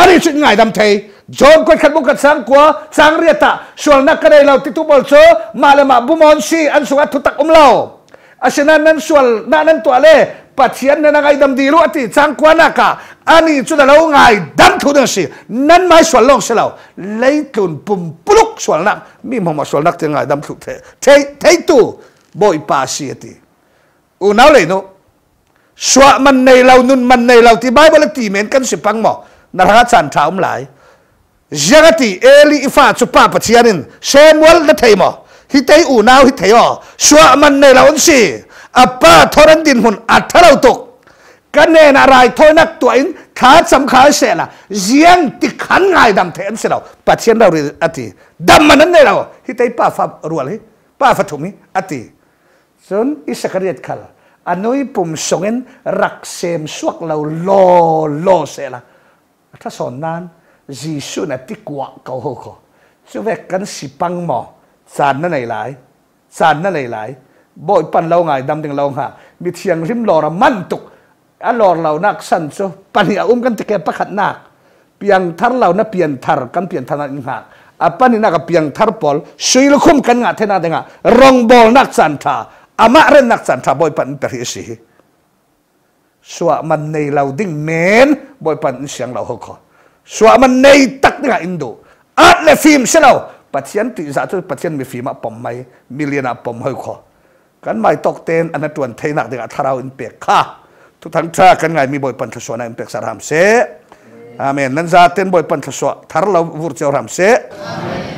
S1: ari chit ngai dam thei จอมก็ขัดบุกัดสังกัวสังเรียตะ่วนนักก็ได้เราติดตุบอลโซมาเลมาบุมอนซีอันสวัสดิุตักอุ้มเราอาเชนันนั้นส่วนนั่นนั้นตัวเล่ปัจเจียนนั่นไงดำดีรู้อี่สังกัวนักกะอันนี้จุดเราง่ายดำทุนสินั้นไม่ส่วนลงเสลาเลยคุนปุ่มปลุกส่วนนักมีมมาส่วนนักจะง่ายดำทุเท่เทเทตูบยปาสียตีอุณาเลยโนส่วนมันในเรานุนมันในเราที่ใบบัลลตีเหม็นกันสิปังหมอนาราชันถามหลายจักรตีเอลีฟ้าจุปาปัจจัยนินเชมวลนัทเทมาฮิตเอออูนาวฮิตเทอชัวมันเนลาอุนซีอปาทอรันดินหุนอัทเราตกกันเนนารายทอยนักตัวอินขาดสำคัญเสียละเจียงติขันไงดำเทียนเสลาปัจเจียนเราเรอติดำมันนั่นลนเราฮิตเอป้าฟับรัวเลยป้าฟัตุมีอติส่วนอิสกเรียดขลอันนู้ปุ่มส่งเงินรักเซมสวกเราโลโลเสียละถ้าสอนนานสสสิิิุนนนตกกวววาาาาเเขขหหัััปงมอ日顺啊，德หล好看，所以跟是帮忙，赚那里来，赚那里来，บ่อยปั้นเราไงดำดึงเราหามีเทียงริมหลอระมันตุกอัลลอเรานักสั่นโซปันยอุ้มกันตะแกประคัดนักเปียงทารเรานะเปียนทารกันเปียนทานันหากอาปันนี่นักเปียงทารบอลสุยลูคุมกันงาเทนาเดงะรองบอลนักสันทาอามะเรนนักสันทาบ่อยปันเปรียสีสวะมันในเราดิ้งเมนบ่อยปันเสียงเราหัวเขา Suak menei tak tengah Indo. At le film selau. Pasien tu satu pasien mi film apa mai milian apa mai ko. Kan mai tok ten anak tuan teh nak dengan tarau in pek ha. Tu tang tra kan ngai mi boy pan tersuana in pek saram se. Amin. Nen zaten boy pan tersuak tarlau vurcau ram se. Amin.